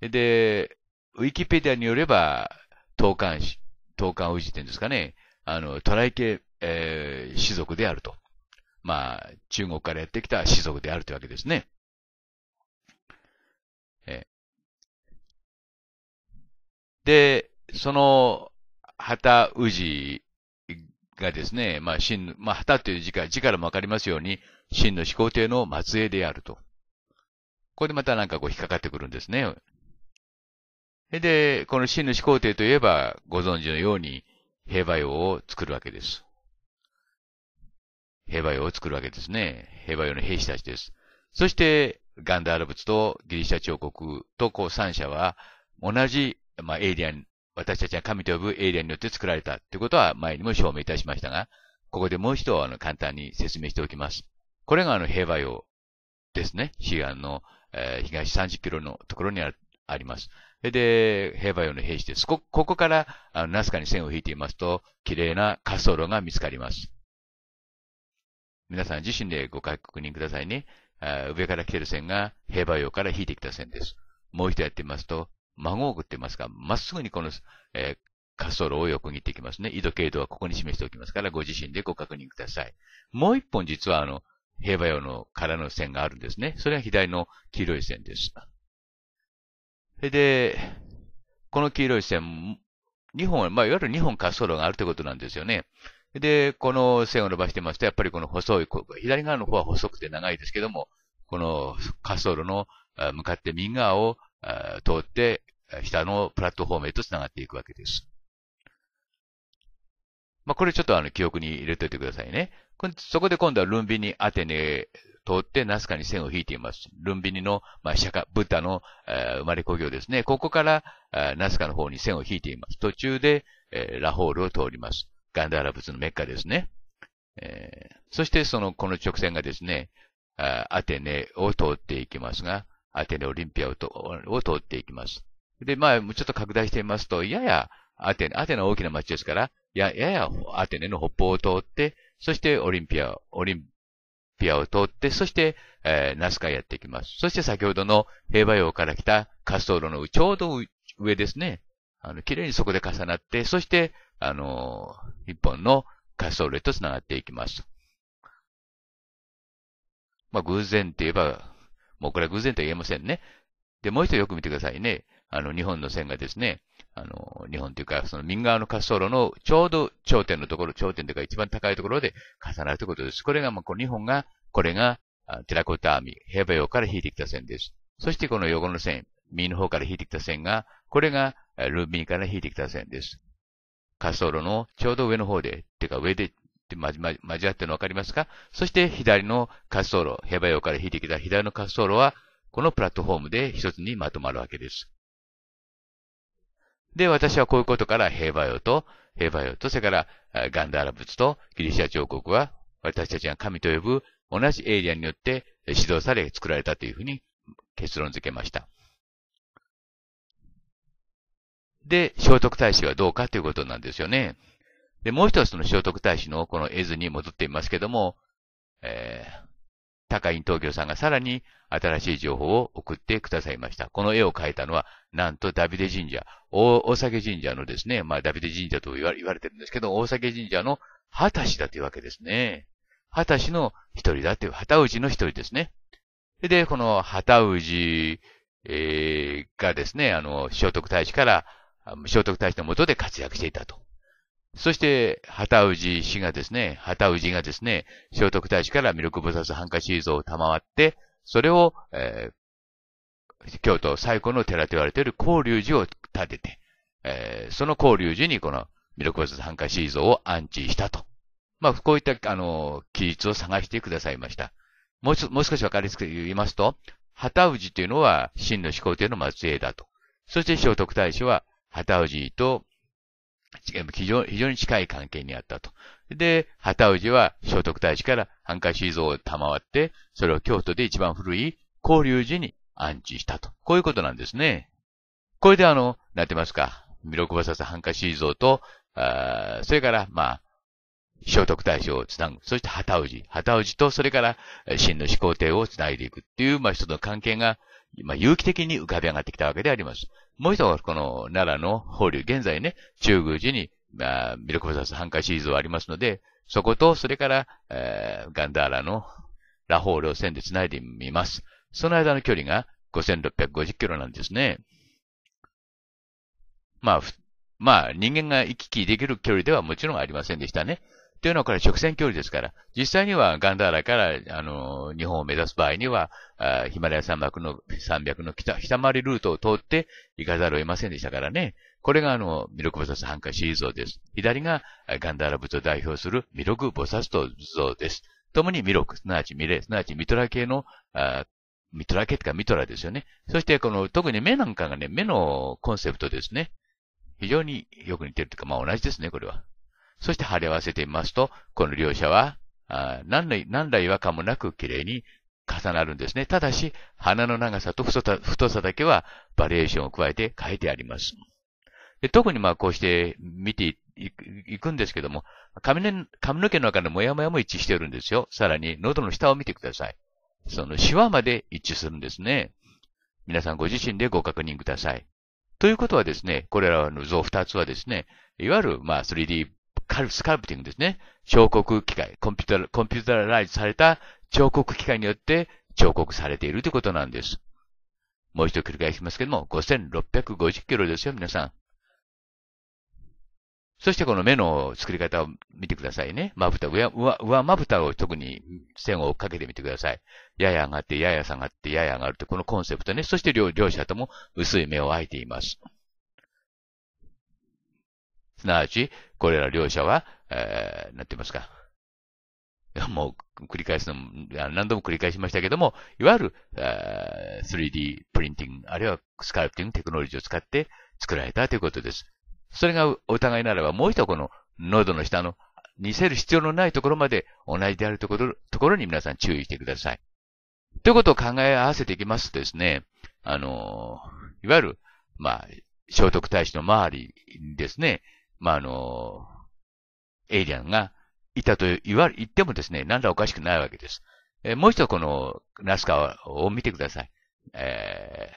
で、ウィキペディアによれば、東韓氏、東韓氏っていうんですかね、あの、トライ系、えー、氏族であると。まあ、中国からやってきた氏族であるというわけですね。えで、その、旗氏がですね、まあ、真、まあ、旗という字から、字からもわかりますように、真の始皇帝の末裔であると。ここでまたなんかこう引っかかってくるんですね。で、この真の始皇帝といえば、ご存知のように、平和用を作るわけです。平和用を作るわけですね。平和用の兵士たちです。そして、ガンダール仏とギリシャ彫刻とこう三者は、同じ、まあ、エイリアン、私たちが神と呼ぶエイリアンによって作られたということは前にも証明いたしましたが、ここでもう一度あの簡単に説明しておきます。これがあの平和用ですね。悲願のえ東30キロのところにああります。で、平和用の兵士です。こ、ここから、あの、ナスカに線を引いていますと、綺麗な滑走路が見つかります。皆さん自身でご確認くださいね。あ上から来てる線が平和用から引いてきた線です。もう一度やってみますと、孫を送ってますが、まっすぐにこの、えー滑走路を横切っていきますね。緯度、経度はここに示しておきますから、ご自身でご確認ください。もう一本実は、あの、平和用の空の線があるんですね。それは左の黄色い線です。それで、この黄色い線、2本、まあ、いわゆる2本滑走路があるということなんですよね。で、この線を伸ばしてますと、やっぱりこの細い、左側の方は細くて長いですけども、この滑走路の向かって右側を通って、下のプラットフォームへと繋がっていくわけです。まあ、これちょっとあの、記憶に入れておいてくださいね。そこで今度はルンビニアテネ通ってナスカに線を引いています。ルンビニの、まあ、釈迦、ブッダの、えー、生まれ故郷ですね。ここから、えー、ナスカの方に線を引いています。途中で、えー、ラホールを通ります。ガンダーラ仏のメッカですね。えー、そしてその、この直線がですね、アテネを通っていきますが、アテネオリンピアをを通っていきます。で、まあ、ちょっと拡大してみますと、やや、アテネ、アテネは大きな街ですから、や、ややアテネの北方を通って、そしてオリンピア、オリンピアを通って、そして、えー、ナスカへやってきます。そして先ほどの平和洋から来た滑走路のちょうど上ですね。あの、綺麗にそこで重なって、そして、あのー、本の滑走路へと繋がっていきます。まあ、偶然って言えば、もうこれは偶然とは言えませんね。で、もう一度よく見てくださいね。あの、日本の線がですね、あの、日本というか、その右側の滑走路のちょうど頂点のところ、頂点というか一番高いところで重なるということです。これが、まあ、この日本が、これが、テラコターミ、平和洋から引いてきた線です。そしてこの横の線、右の方から引いてきた線が、これがルービーから引いてきた線です。滑走路のちょうど上の方で、てか上で、ま、ま、交わってるのわかりますかそして左の滑走路、ヘバ用から引いてきた左の滑走路は、このプラットフォームで一つにまとまるわけです。で、私はこういうことから平和よと、平和よと、それからガンダーラ仏とギリシャ彫刻は、私たちが神と呼ぶ同じエイリアンによって指導され作られたというふうに結論付けました。で、聖徳太子はどうかということなんですよね。で、もう一つの聖徳太子のこの絵図に戻っていますけども、えー、高院東京さんがさらに新しい情報を送ってくださいました。この絵を描いたのは、なんとダビデ神社、大酒神社のですね、まあダビデ神社と言われてるんですけど、大酒神社の旗歳だというわけですね。旗歳の一人だという、旗氏の一人ですね。で、この旗氏、えー、がですね、あの、聖徳太子から、聖徳太子のもとで活躍していたと。そして、旗氏氏がですね、旗氏がですね、聖徳太子から魅力菩薩ハンカシー像を賜って、それを、えー、京都最古の寺と言われている交流寺を建てて、えー、その交流寺にこの魅力菩薩ハンカシー像を安置したと。まあ、こういった、あの、記述を探してくださいました。もうもう少しわかりやすく言いますと、旗氏というのは、真の始皇帝の末裔だと。そして聖徳太子は、旗氏と非常非常に近い関係にあったと。で、旗氏は聖徳太子からハンカシー像を賜って、それを京都で一番古い交流寺に安置したと。こういうことなんですね。これであの、なってますか。弥勒菩薩ハンカシー像と、あそれから、まあ、聖徳太子をつなぐ。そして旗氏。旗氏と、それから、真の始皇帝をつないでいくっていう、まあ、人の関係が、まあ、有機的に浮かび上がってきたわけであります。もう一つこの奈良の法隆、現在ね、中宮寺に、まあ、ォ勒サス半壊シリーズはありますので、そこと、それから、えー、ガンダーラのラホールを線で繋いでみます。その間の距離が5650キロなんですね。まあ、まあ、人間が行き来できる距離ではもちろんありませんでしたね。というのはこれ直線距離ですから、実際にはガンダーラから、あの、日本を目指す場合には、あヒマラヤ山脈の、山脈の北、北回りルートを通って行かざるを得ませんでしたからね。これがあの、弥勒菩薩繁華シリーズです。左がガンダーラ仏を代表するミクボ菩薩と像です。共にミロク、すなわちミレ、すなわちミトラ系の、あミトラ系とかミトラですよね。そしてこの、特に目なんかがね、目のコンセプトですね。非常によく似てるというか、まあ同じですね、これは。そして貼り合わせてみますと、この両者は、何ら何和感もなく綺麗に重なるんですね。ただし、鼻の長さと太さだけはバリエーションを加えて書いてあります。で特にまあこうして見ていくんですけども髪の、髪の毛の中のモヤモヤも一致してるんですよ。さらに喉の下を見てください。そのシワまで一致するんですね。皆さんご自身でご確認ください。ということはですね、これらの像2つはですね、いわゆるまあ 3D カルスカルプティングですね。彫刻機械、コンピュータ、コンピュータライズされた彫刻機械によって彫刻されているということなんです。もう一度繰り返しますけども、5650キロですよ、皆さん。そしてこの目の作り方を見てくださいね。まぶた、上、上、上まぶたを特に線を追っかけてみてください。やや上がって、やや下がって、やや上がるって、このコンセプトね。そして両、両者とも薄い目を開いています。すなわち、これら両者は、えー、なっていますか。もう、繰り返すのも、何度も繰り返しましたけども、いわゆる、えー、3D プリンティング、あるいはスカルプティングテクノロジーを使って作られたということです。それがお互いならば、もう一度この喉の下の似せる必要のないところまで同じであるところ、ところに皆さん注意してください。ということを考え合わせていきますとですね、あの、いわゆる、まあ、聖徳太子の周りにですね、まあ、あの、エイリアンがいたと言われ、言ってもですね、なんらおかしくないわけです。えー、もう一度このナスカを見てください。え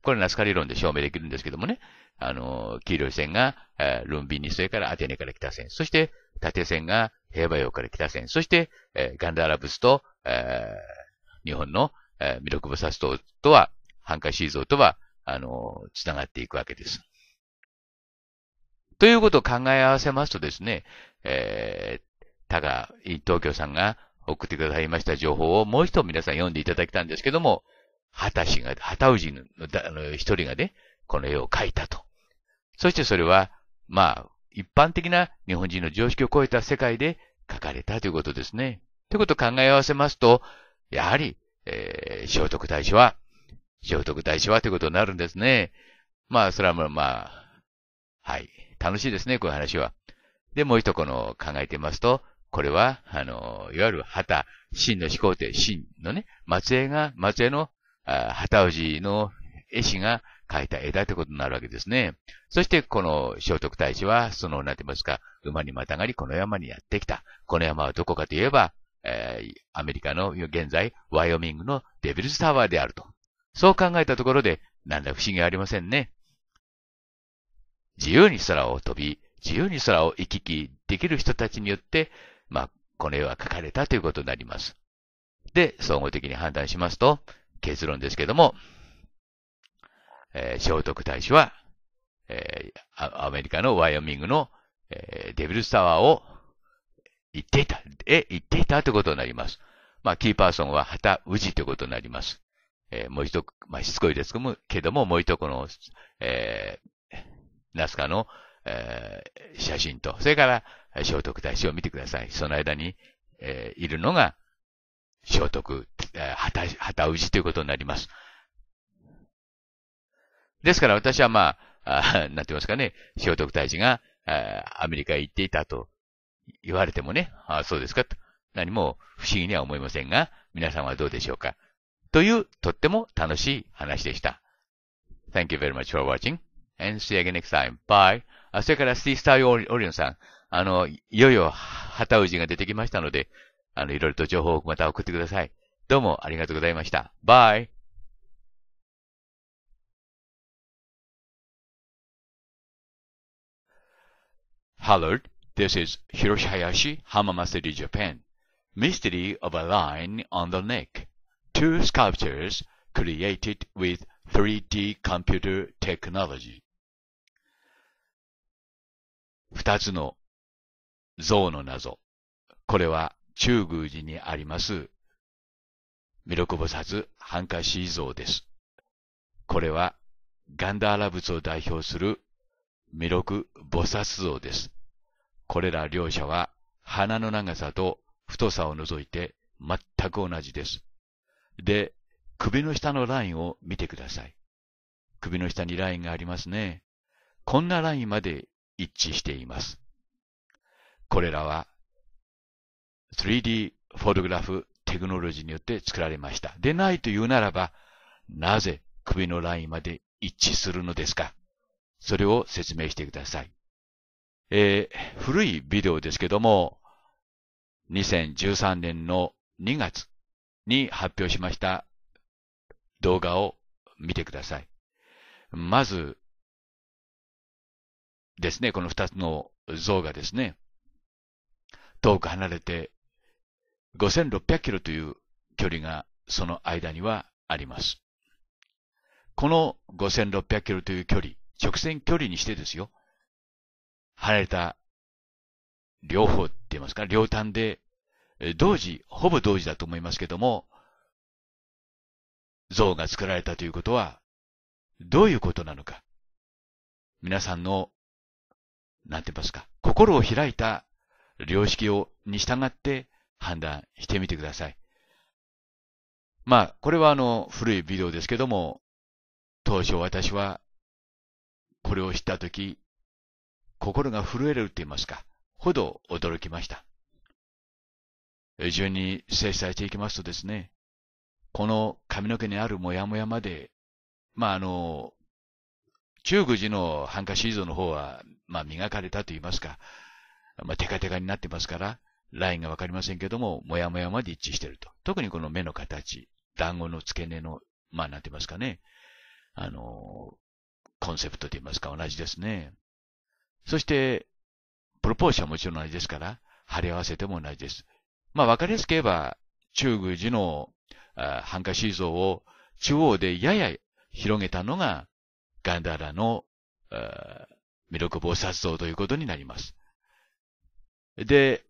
ー、これナスカ理論で証明できるんですけどもね、あの、黄色い線が、えー、ルンビニ、それからアテネから北線、そして縦線が平和洋から北線、そして、えー、ガンダーラブスと、えー、日本の、えー、ミロクブサス島とは、ハンカシーゾーとは、あの、つながっていくわけです。ということを考え合わせますとですね、えー、たが、東京さんが送ってくださいました情報をもう一度皆さん読んでいただきたんですけども、た氏が、う氏の一人がね、この絵を描いたと。そしてそれは、まあ、一般的な日本人の常識を超えた世界で描かれたということですね。ということを考え合わせますと、やはり、えー、聖徳太子は、聖徳太子はということになるんですね。まあ、それはまあ、はい。楽しいですね、こういう話は。で、もう一個の考えてますと、これは、あの、いわゆる旗、真の始皇帝、真のね、末裔が、末裔の、あ旗氏の絵師が描いた絵だってことになるわけですね。そして、この聖徳太子は、その、なんて言いますか、馬にまたがり、この山にやってきた。この山はどこかといえば、えー、アメリカの現在、ワイオミングのデビルズタワーであると。そう考えたところで、なんだ不思議ありませんね。自由に空を飛び、自由に空を行き来できる人たちによって、まあ、この絵は描かれたということになります。で、総合的に判断しますと、結論ですけども、えー、聖徳太子は、えー、アメリカのワイオミングの、えー、デビルスタワーを行っていた、え、行っていたということになります。まあ、キーパーソンは旗氏ということになります。えー、もう一度、まあ、しつこいですけども、もう一度この、えー、ナスカの、えー、写真と、それから、聖徳太子を見てください。その間に、えー、いるのが、聖徳、えー、旗、旗氏ということになります。ですから私はまあ、あ なんて言いますかね、聖徳太子が、アメリカへ行っていたと言われてもね、あそうですかと、何も不思議には思いませんが、皆さんはどうでしょうか。という、とっても楽しい話でした。Thank you very much for watching. and see you again next time. Bye. あ、それから C スターオリオンさん。あの、いよいよ、旗じが出てきましたので、あの、いろいろと情報をまた送ってください。どうもありがとうございました。Bye. Hello, this is Hiroshi Hayashi, Hamama City, Japan. Mystery of a Line on the Neck. Two sculptures created with 3D computer technology. 二つの像の謎。これは中宮寺にあります、弥勒菩薩ハンカシー像です。これはガンダーラ仏を代表する弥勒菩薩像です。これら両者は鼻の長さと太さを除いて全く同じです。で、首の下のラインを見てください。首の下にラインがありますね。こんなラインまで一致しています。これらは 3D フォトグラフテクノロジーによって作られました。でないというならば、なぜ首のラインまで一致するのですかそれを説明してください。えー、古いビデオですけども、2013年の2月に発表しました動画を見てください。まず、ですね、この二つの像がですね、遠く離れて5600キロという距離がその間にはあります。この5600キロという距離、直線距離にしてですよ、離れた両方って言いますか、両端で、同時、ほぼ同時だと思いますけども、像が作られたということは、どういうことなのか。皆さんのなんて言いますか、心を開いた良識を、に従って判断してみてください。まあ、これはあの、古いビデオですけども、当初私は、これを知ったとき、心が震えるって言いますか、ほど驚きました。順に制査していきますとですね、この髪の毛にあるモヤモヤまで、まああの、中国寺のハンカシードの方は、まあ、磨かれたと言いますか、まあ、テカテカになってますから、ラインがわかりませんけども、もやもやまで一致してると。特にこの目の形、団子の付け根の、まあ、なんて言いますかね、あの、コンセプトと言いますか、同じですね。そして、プロポーションはもちろん同じですから、貼り合わせても同じです。まあ、わかりやすく言えば、中宮寺のハンカシー像を中央でやや広げたのが、ガンダーラの、魅力防殺像ということになります。で、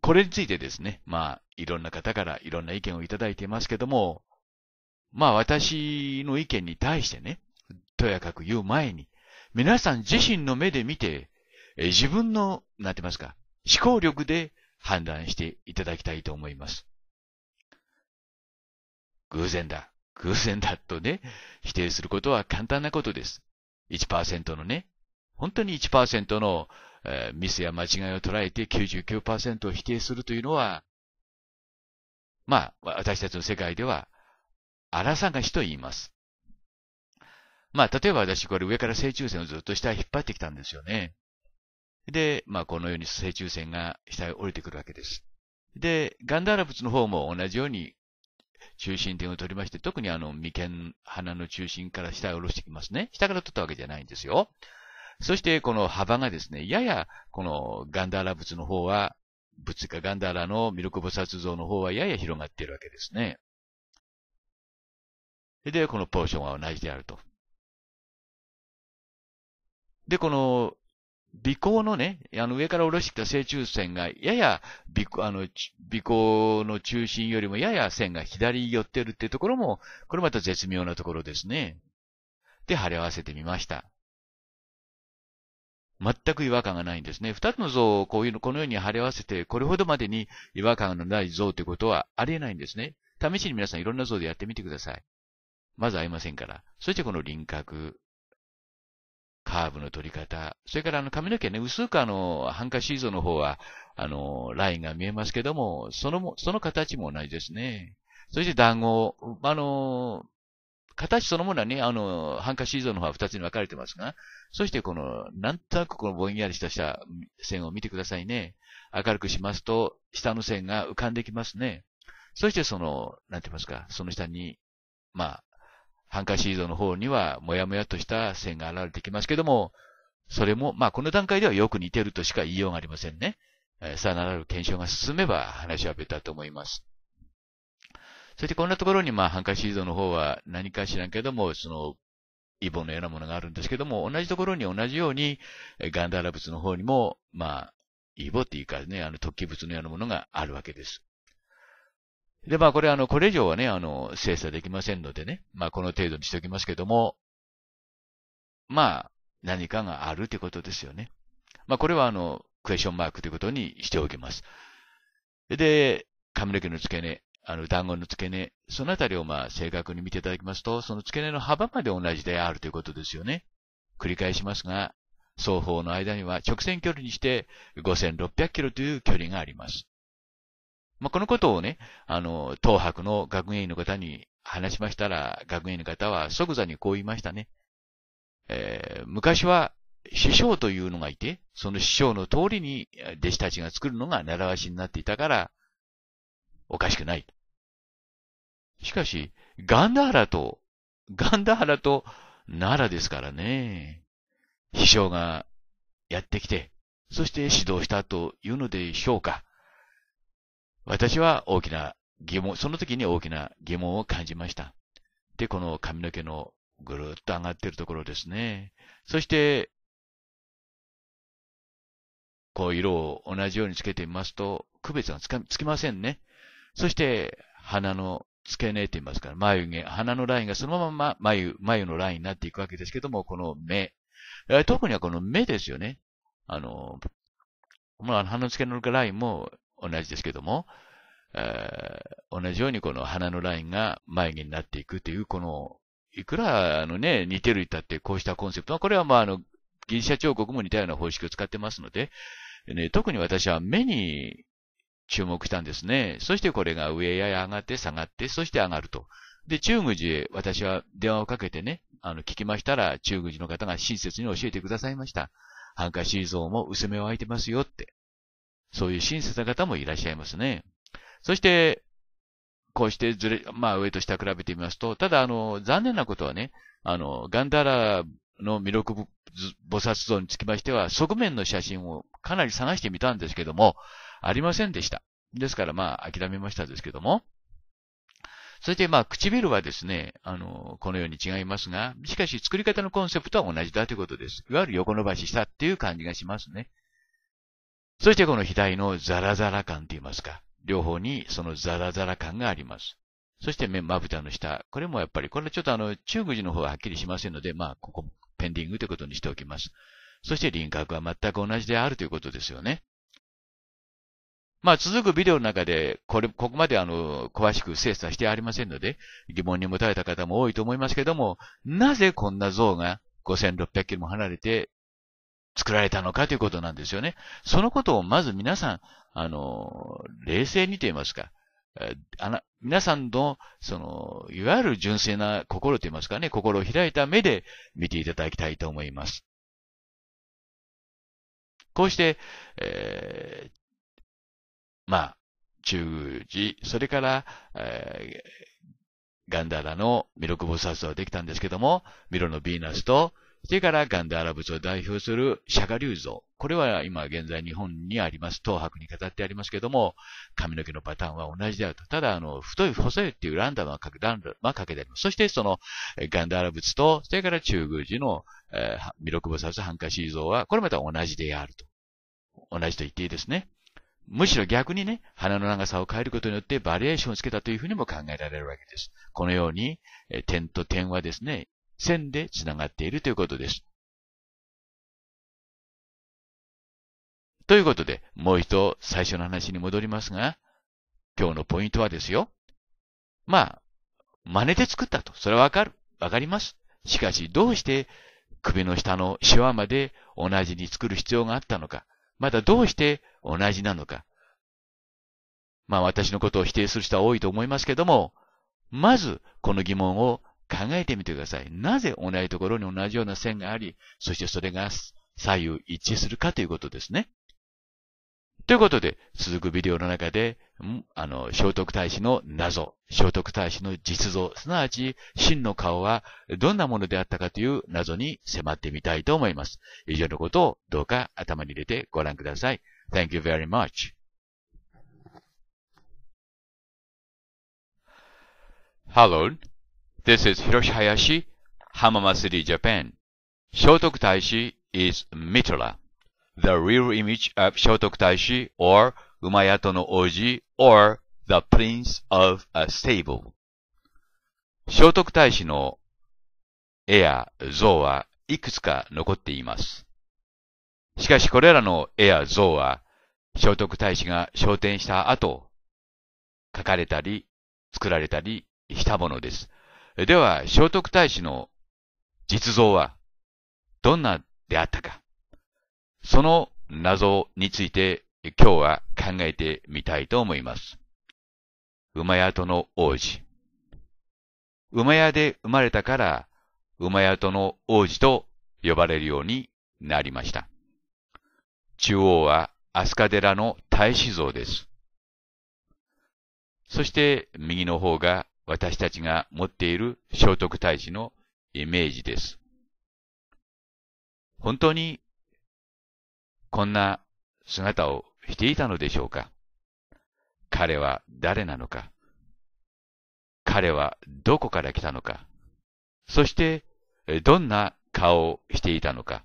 これについてですね、まあ、いろんな方からいろんな意見をいただいていますけども、まあ私の意見に対してね、とやかく言う前に、皆さん自身の目で見て、え自分の、なんて言いますか、思考力で判断していただきたいと思います。偶然だ。偶然だとね、否定することは簡単なことです。1%のね、本当に1%の、えー、ミスや間違いを捉えて99%を否定するというのは、まあ、私たちの世界では、荒探しと言います。まあ、例えば私、これ上から正中線をずっと下へ引っ張ってきたんですよね。で、まあ、このように正中線が下へ降りてくるわけです。で、ガンダーラ仏の方も同じように中心点を取りまして、特にあの、眉間、鼻の中心から下へ下ろしていきますね。下から取ったわけじゃないんですよ。そして、この幅がですね、やや、このガンダーラ仏の方は、仏かガンダーラのルク菩薩像の方はやや広がっているわけですね。で、このポーションは同じであると。で、この微光のね、あの上から下ろしてきた正中線が、やや微あの微光の中心よりもやや線が左に寄ってるっていうところも、これまた絶妙なところですね。で、貼り合わせてみました。全く違和感がないんですね。二つの像をこういうの、このように貼り合わせて、これほどまでに違和感のない像ということはありえないんですね。試しに皆さんいろんな像でやってみてください。まず合いませんから。そしてこの輪郭。カーブの取り方、それからあの髪の毛ね、薄くあの、ハンカシーズの方は、あの、ラインが見えますけども、そのも、その形も同じですね。そして団子、あの、形そのものはね、あの、ハンカシーズの方は二つに分かれてますが、そしてこの、なんとなくこのぼんやりしたした線を見てくださいね。明るくしますと、下の線が浮かんできますね。そしてその、なんて言いますか、その下に、まあ、ハンカシードの方には、もやもやとした線が現れてきますけども、それも、まあ、この段階ではよく似てるとしか言いようがありませんね。えさらなる検証が進めば話は別だと思います。そしてこんなところに、まあ、ハンカシードの方は何か知らんけども、その、イボのようなものがあるんですけども、同じところに同じように、ガンダーラ物の方にも、まあ、イボっていうかね、あの突起物のようなものがあるわけです。で、まあこれあの、これ以上はね、あの、精査できませんのでね、まあこの程度にしておきますけども、まあ何かがあるということですよね。まあこれはあの、クエスチョンマークということにしておきます。で、髪の毛の付け根、あの、団子の付け根、そのあたりをまあ正確に見ていただきますと、その付け根の幅まで同じであるということですよね。繰り返しますが、双方の間には直線距離にして5600キロという距離があります。まあ、このことをね、あの、東博の学芸員の方に話しましたら、学芸員の方は即座にこう言いましたね。えー、昔は師匠というのがいて、その師匠の通りに弟子たちが作るのが習わしになっていたから、おかしくない。しかし、ガンダーラと、ガンダーラと奈良ですからね。師匠がやってきて、そして指導したというのでしょうか。私は大きな疑問、その時に大きな疑問を感じました。で、この髪の毛のぐるっと上がっているところですね。そして、こう色を同じようにつけてみますと、区別がつきませんね。そして、鼻の付け根って言いますから、眉毛、鼻のラインがそのまま眉、眉のラインになっていくわけですけども、この目。特にはこの目ですよね。あの、まあ、鼻の付け根のラインも同じですけども、えー、同じようにこの鼻のラインが眉毛になっていくっていう、この、いくら、あのね、似てるいたってこうしたコンセプトは、これはまあ、あの、ギリシャ彫刻も似たような方式を使ってますので、ね、特に私は目に注目したんですね。そしてこれが上や上がって下がって、そして上がると。で、中宮寺へ私は電話をかけてね、あの、聞きましたら、中宮寺の方が親切に教えてくださいました。ハンカシー像も薄めを開いてますよって。そういう親切な方もいらっしゃいますね。そして、こうしてずれ、まあ上と下比べてみますと、ただあの、残念なことはね、あの、ガンダラの魅力菩薩像につきましては、側面の写真をかなり探してみたんですけども、ありませんでした。ですからまあ諦めましたですけども。そしてまあ唇はですね、あの、このように違いますが、しかし作り方のコンセプトは同じだということです。いわゆる横伸ばししたっていう感じがしますね。そしてこの額のザラザラ感と言いますか、両方にそのザラザラ感があります。そして目、まぶたの下。これもやっぱり、これちょっとあの、中国人の方ははっきりしませんので、まあ、ここ、ペンディングということにしておきます。そして輪郭は全く同じであるということですよね。まあ、続くビデオの中で、これ、ここまであの、詳しく精査してありませんので、疑問に持たれた方も多いと思いますけども、なぜこんな像が5600キロも離れて作られたのかということなんですよね。そのことをまず皆さん、あの、冷静にと言いますか、あの皆さんの、その、いわゆる純粋な心と言いますかね、心を開いた目で見ていただきたいと思います。こうして、えー、まあ、中宮寺、それから、えー、ガンダーラの弥勒菩薩はできたんですけども、ミロのヴィーナスとそれからガンダーラ仏を代表するシャガリュウ像。これは今現在日本にあります。東博に飾ってありますけども、髪の毛のパターンは同じであると。ただ、あの、太い、細いっていうランダムはかけ、ランダムはかけてあります。そしてそのガンダーラ仏と、それから中宮寺の、えー、弥勒菩薩ハンカシー像は、これまた同じであると。同じと言っていいですね。むしろ逆にね、鼻の長さを変えることによってバリエーションをつけたというふうにも考えられるわけです。このように、点と点はですね、線で繋がっているということです。ということで、もう一度最初の話に戻りますが、今日のポイントはですよ。まあ、真似て作ったと。それはわかる。わかります。しかし、どうして首の下のシワまで同じに作る必要があったのか。またどうして同じなのか。まあ私のことを否定する人は多いと思いますけども、まずこの疑問を考えてみてください。なぜ同じところに同じような線があり、そしてそれが左右一致するかということですね。ということで、続くビデオの中で、あの、聖徳太子の謎、聖徳太子の実像、すなわち真の顔はどんなものであったかという謎に迫ってみたいと思います。以上のことをどうか頭に入れてご覧ください。Thank you very much. Hello. This is Hiroshi Hayashi, Hamamasuri, Japan. 聖徳太子 i s h i is Mitra, the real image of 聖徳太子 o r 馬宿の王子 o r the Prince of a Stable. 聖徳太子の絵や像はいくつか残っています。しかしこれらの絵や像は聖徳太子が昇天した後、書かれたり作られたりしたものです。では、聖徳太子の実像はどんなであったか。その謎について今日は考えてみたいと思います。馬宿の王子。馬屋で生まれたから、馬宿の王子と呼ばれるようになりました。中央は飛鳥寺の大使像です。そして右の方が私たちが持っている聖徳太子のイメージです。本当にこんな姿をしていたのでしょうか彼は誰なのか彼はどこから来たのかそしてどんな顔をしていたのか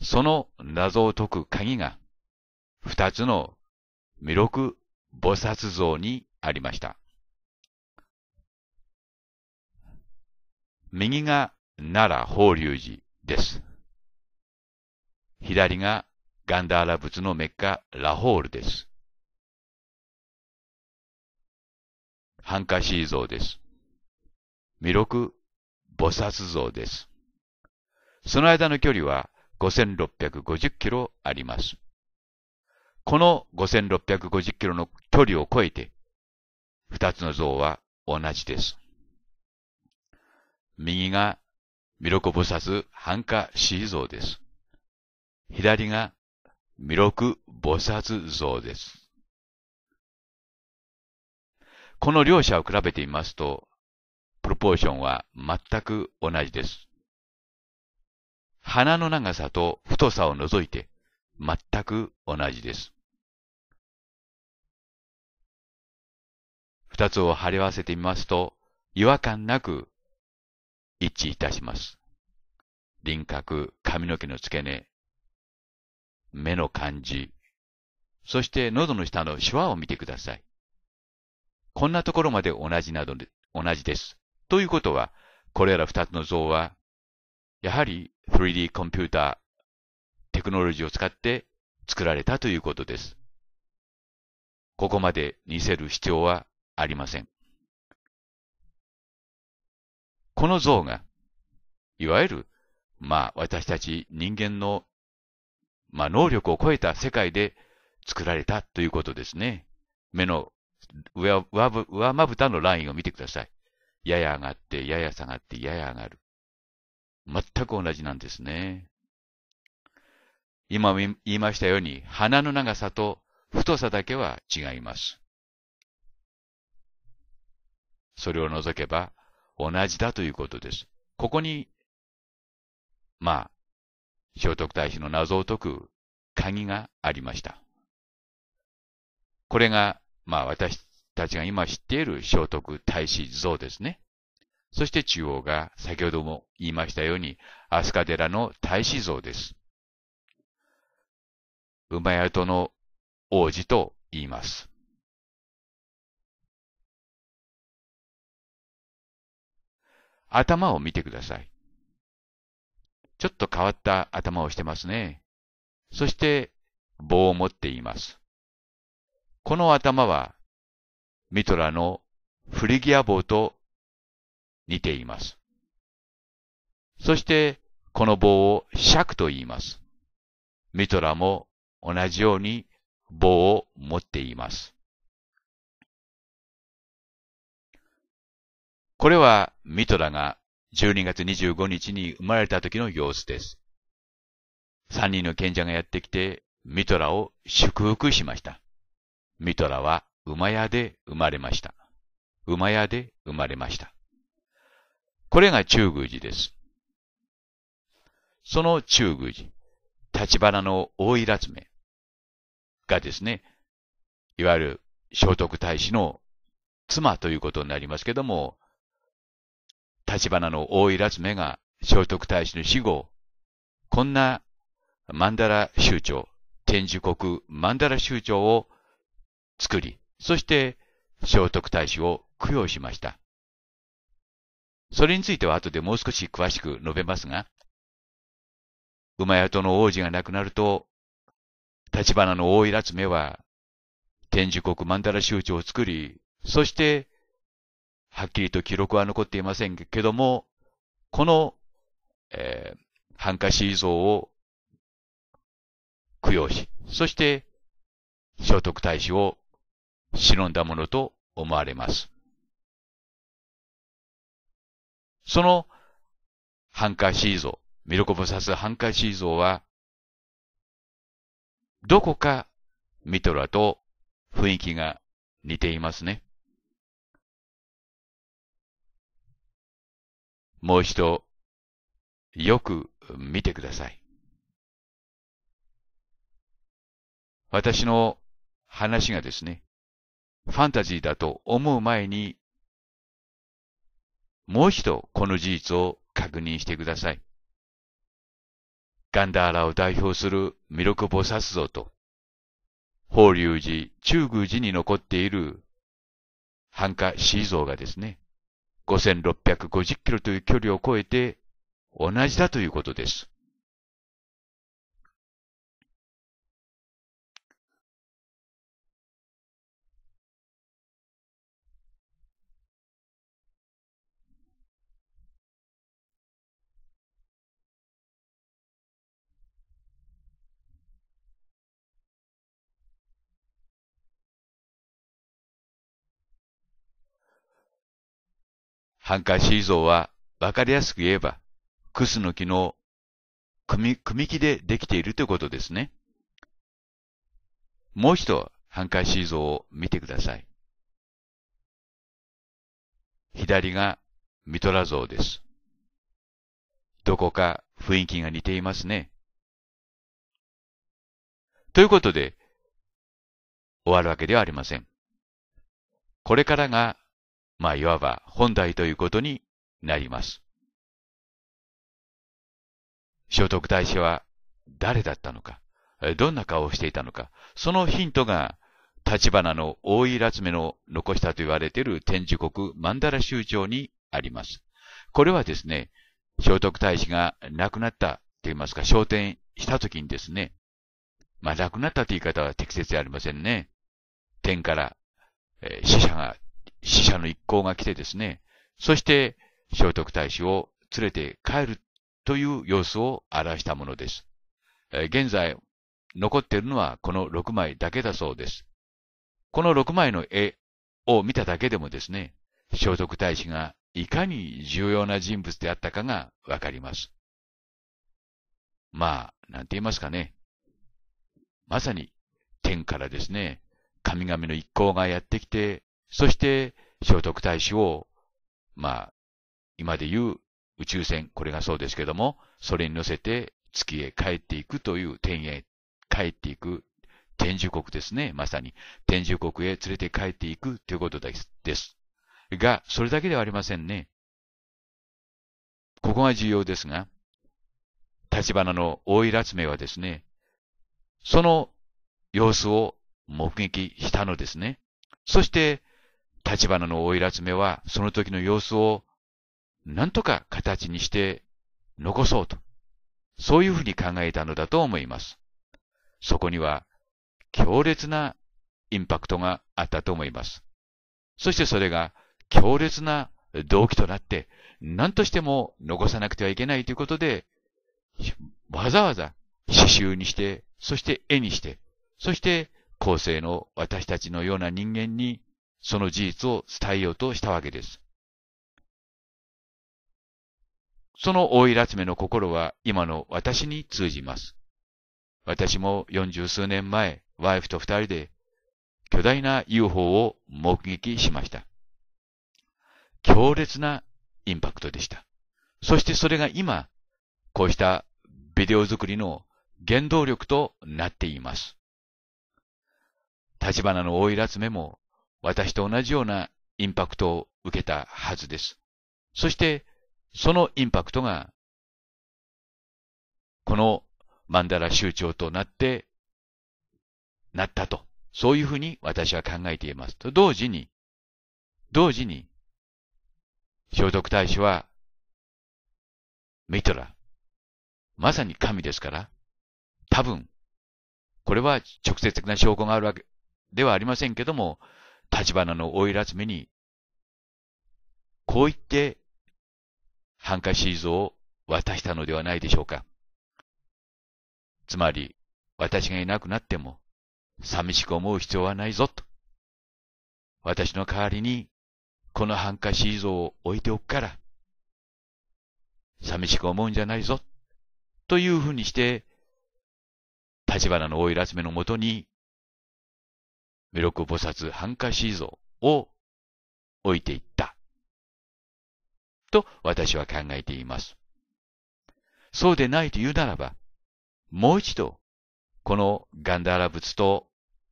その謎を解く鍵が二つの弥勒菩薩像にありました。右が奈良法隆寺です。左がガンダーラ仏のメッカラホールです。ハンカシー像です。弥勒菩薩像です。その間の距離は5650キロあります。この5650キロの距離を超えて、二つの像は同じです。右が弥勒菩薩繁華死像です。左が弥勒菩薩像です。この両者を比べてみますと、プロポーションは全く同じです。鼻の長さと太さを除いて全く同じです。二つを貼り合わせてみますと、違和感なく一致いたします。輪郭、髪の毛の付け根、目の感じ、そして喉の下のシワを見てください。こんなところまで同じなどで、同じです。ということは、これら二つの像は、やはり 3D コンピューター、テクノロジーを使って作られたということです。ここまで似せる必要はありません。この像が、いわゆる、まあ私たち人間の、まあ能力を超えた世界で作られたということですね。目の上上まぶたのラインを見てください。やや上がって、やや下がって、やや上がる。全く同じなんですね。今言いましたように、鼻の長さと太さだけは違います。それを除けば、同じだということです。ここに、まあ、聖徳太子の謎を解く鍵がありました。これが、まあ私たちが今知っている聖徳太子像ですね。そして中央が先ほども言いましたように、飛鳥寺の太子像です。馬宿の王子と言います。頭を見てください。ちょっと変わった頭をしてますね。そして棒を持っています。この頭はミトラのフリギア棒と似ています。そしてこの棒を尺と言います。ミトラも同じように棒を持っています。これはミトラが12月25日に生まれた時の様子です。3人の賢者がやってきてミトラを祝福しました。ミトラは馬屋で生まれました。馬屋で生まれました。これが中宮寺です。その中宮寺、立花の大いらつめがですね、いわゆる聖徳太子の妻ということになりますけども、立花の大いらずめが聖徳太子の死後、こんな曼荼羅州長、天寿国曼荼羅州長を作り、そして聖徳太子を供養しました。それについては後でもう少し詳しく述べますが、馬宿の王子が亡くなると、立花の大いらつめは、天寿国曼荼羅州長を作り、そしてはっきりと記録は残っていませんけども、この、えー、ハンカシー像を供養し、そして聖徳太子を忍んだものと思われます。そのハンカシー像、ミルコボサスハンカシー像は、どこかミトラと雰囲気が似ていますね。もう一度、よく見てください。私の話がですね、ファンタジーだと思う前に、もう一度この事実を確認してください。ガンダーラを代表する弥勒菩薩像と、法隆寺、中宮寺に残っている、繁華死像がですね、5650キロという距離を超えて同じだということです。ハンカシー像は、わかりやすく言えば、クスの木の組木でできているということですね。もう一度、ハンカシー像を見てください。左がミトラ像です。どこか雰囲気が似ていますね。ということで、終わるわけではありません。これからがまあ、いわば本題ということになります。聖徳太子は誰だったのか、どんな顔をしていたのか、そのヒントが、立花の大井集めの残したと言われている天地国曼荼羅集長にあります。これはですね、聖徳太子が亡くなったと言いますか、昇天した時にですね、まあ亡くなったという言い方は適切でありませんね。天から、えー、死者が死者の一行が来てですね、そして聖徳太子を連れて帰るという様子を表したものです。現在、残っているのはこの6枚だけだそうです。この6枚の絵を見ただけでもですね、聖徳太子がいかに重要な人物であったかがわかります。まあ、なんて言いますかね。まさに天からですね、神々の一行がやってきてそして、聖徳太子を、まあ、今で言う宇宙船、これがそうですけども、それに乗せて月へ帰っていくという、天へ帰っていく、天寿国ですね、まさに。天寿国へ連れて帰っていくということです。ですが、それだけではありませんね。ここが重要ですが、立花の大らつめはですね、その様子を目撃したのですね。そして、立花の大いらつめは、その時の様子を、なんとか形にして残そうと。そういうふうに考えたのだと思います。そこには、強烈なインパクトがあったと思います。そしてそれが強烈な動機となって、何としても残さなくてはいけないということで、わざわざ刺繍にして、そして絵にして、そして後世の私たちのような人間にその事実を伝えようとしたわけです。その大いらつめの心は今の私に通じます。私も四十数年前、ワイフと二人で巨大な UFO を目撃しました。強烈なインパクトでした。そしてそれが今、こうしたビデオ作りの原動力となっています。立花の大いらつめも私と同じようなインパクトを受けたはずです。そして、そのインパクトが、このマンダラ州長となって、なったと。そういうふうに私は考えています。と同時に、同時に、聖徳太子は、ミトラ、まさに神ですから、多分、これは直接的な証拠があるわけではありませんけども、立花のおいら集めに、こう言って、ハンカシーズを渡したのではないでしょうか。つまり、私がいなくなっても、寂しく思う必要はないぞ、と。私の代わりに、このハンカシーズを置いておくから、寂しく思うんじゃないぞ、というふうにして、立花の大いらつめのもとに弥勒菩薩半壊死像を置いていった。と私は考えています。そうでないと言うならば、もう一度、このガンダーラ仏と、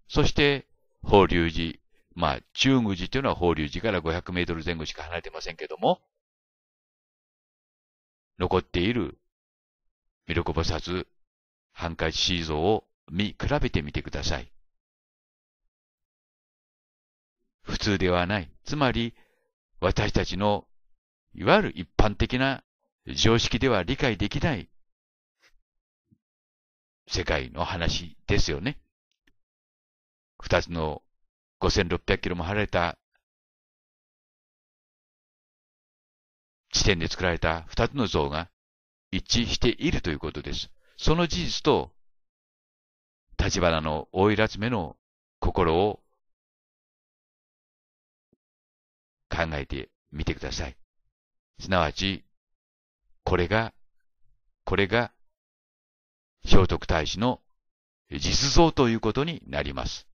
そして法隆寺、まあ中宮寺というのは法隆寺から500メートル前後しか離れてませんけども、残っている弥勒菩薩、半ンカチシーゾーを見比べてみてください。普通ではない。つまり、私たちの、いわゆる一般的な常識では理解できない世界の話ですよね。二つの5600キロも離れた地点で作られた二つの像が一致しているということです。その事実と、立花の大いらつめの心を考えてみてください。すなわち、これが、これが、聖徳太子の実像ということになります。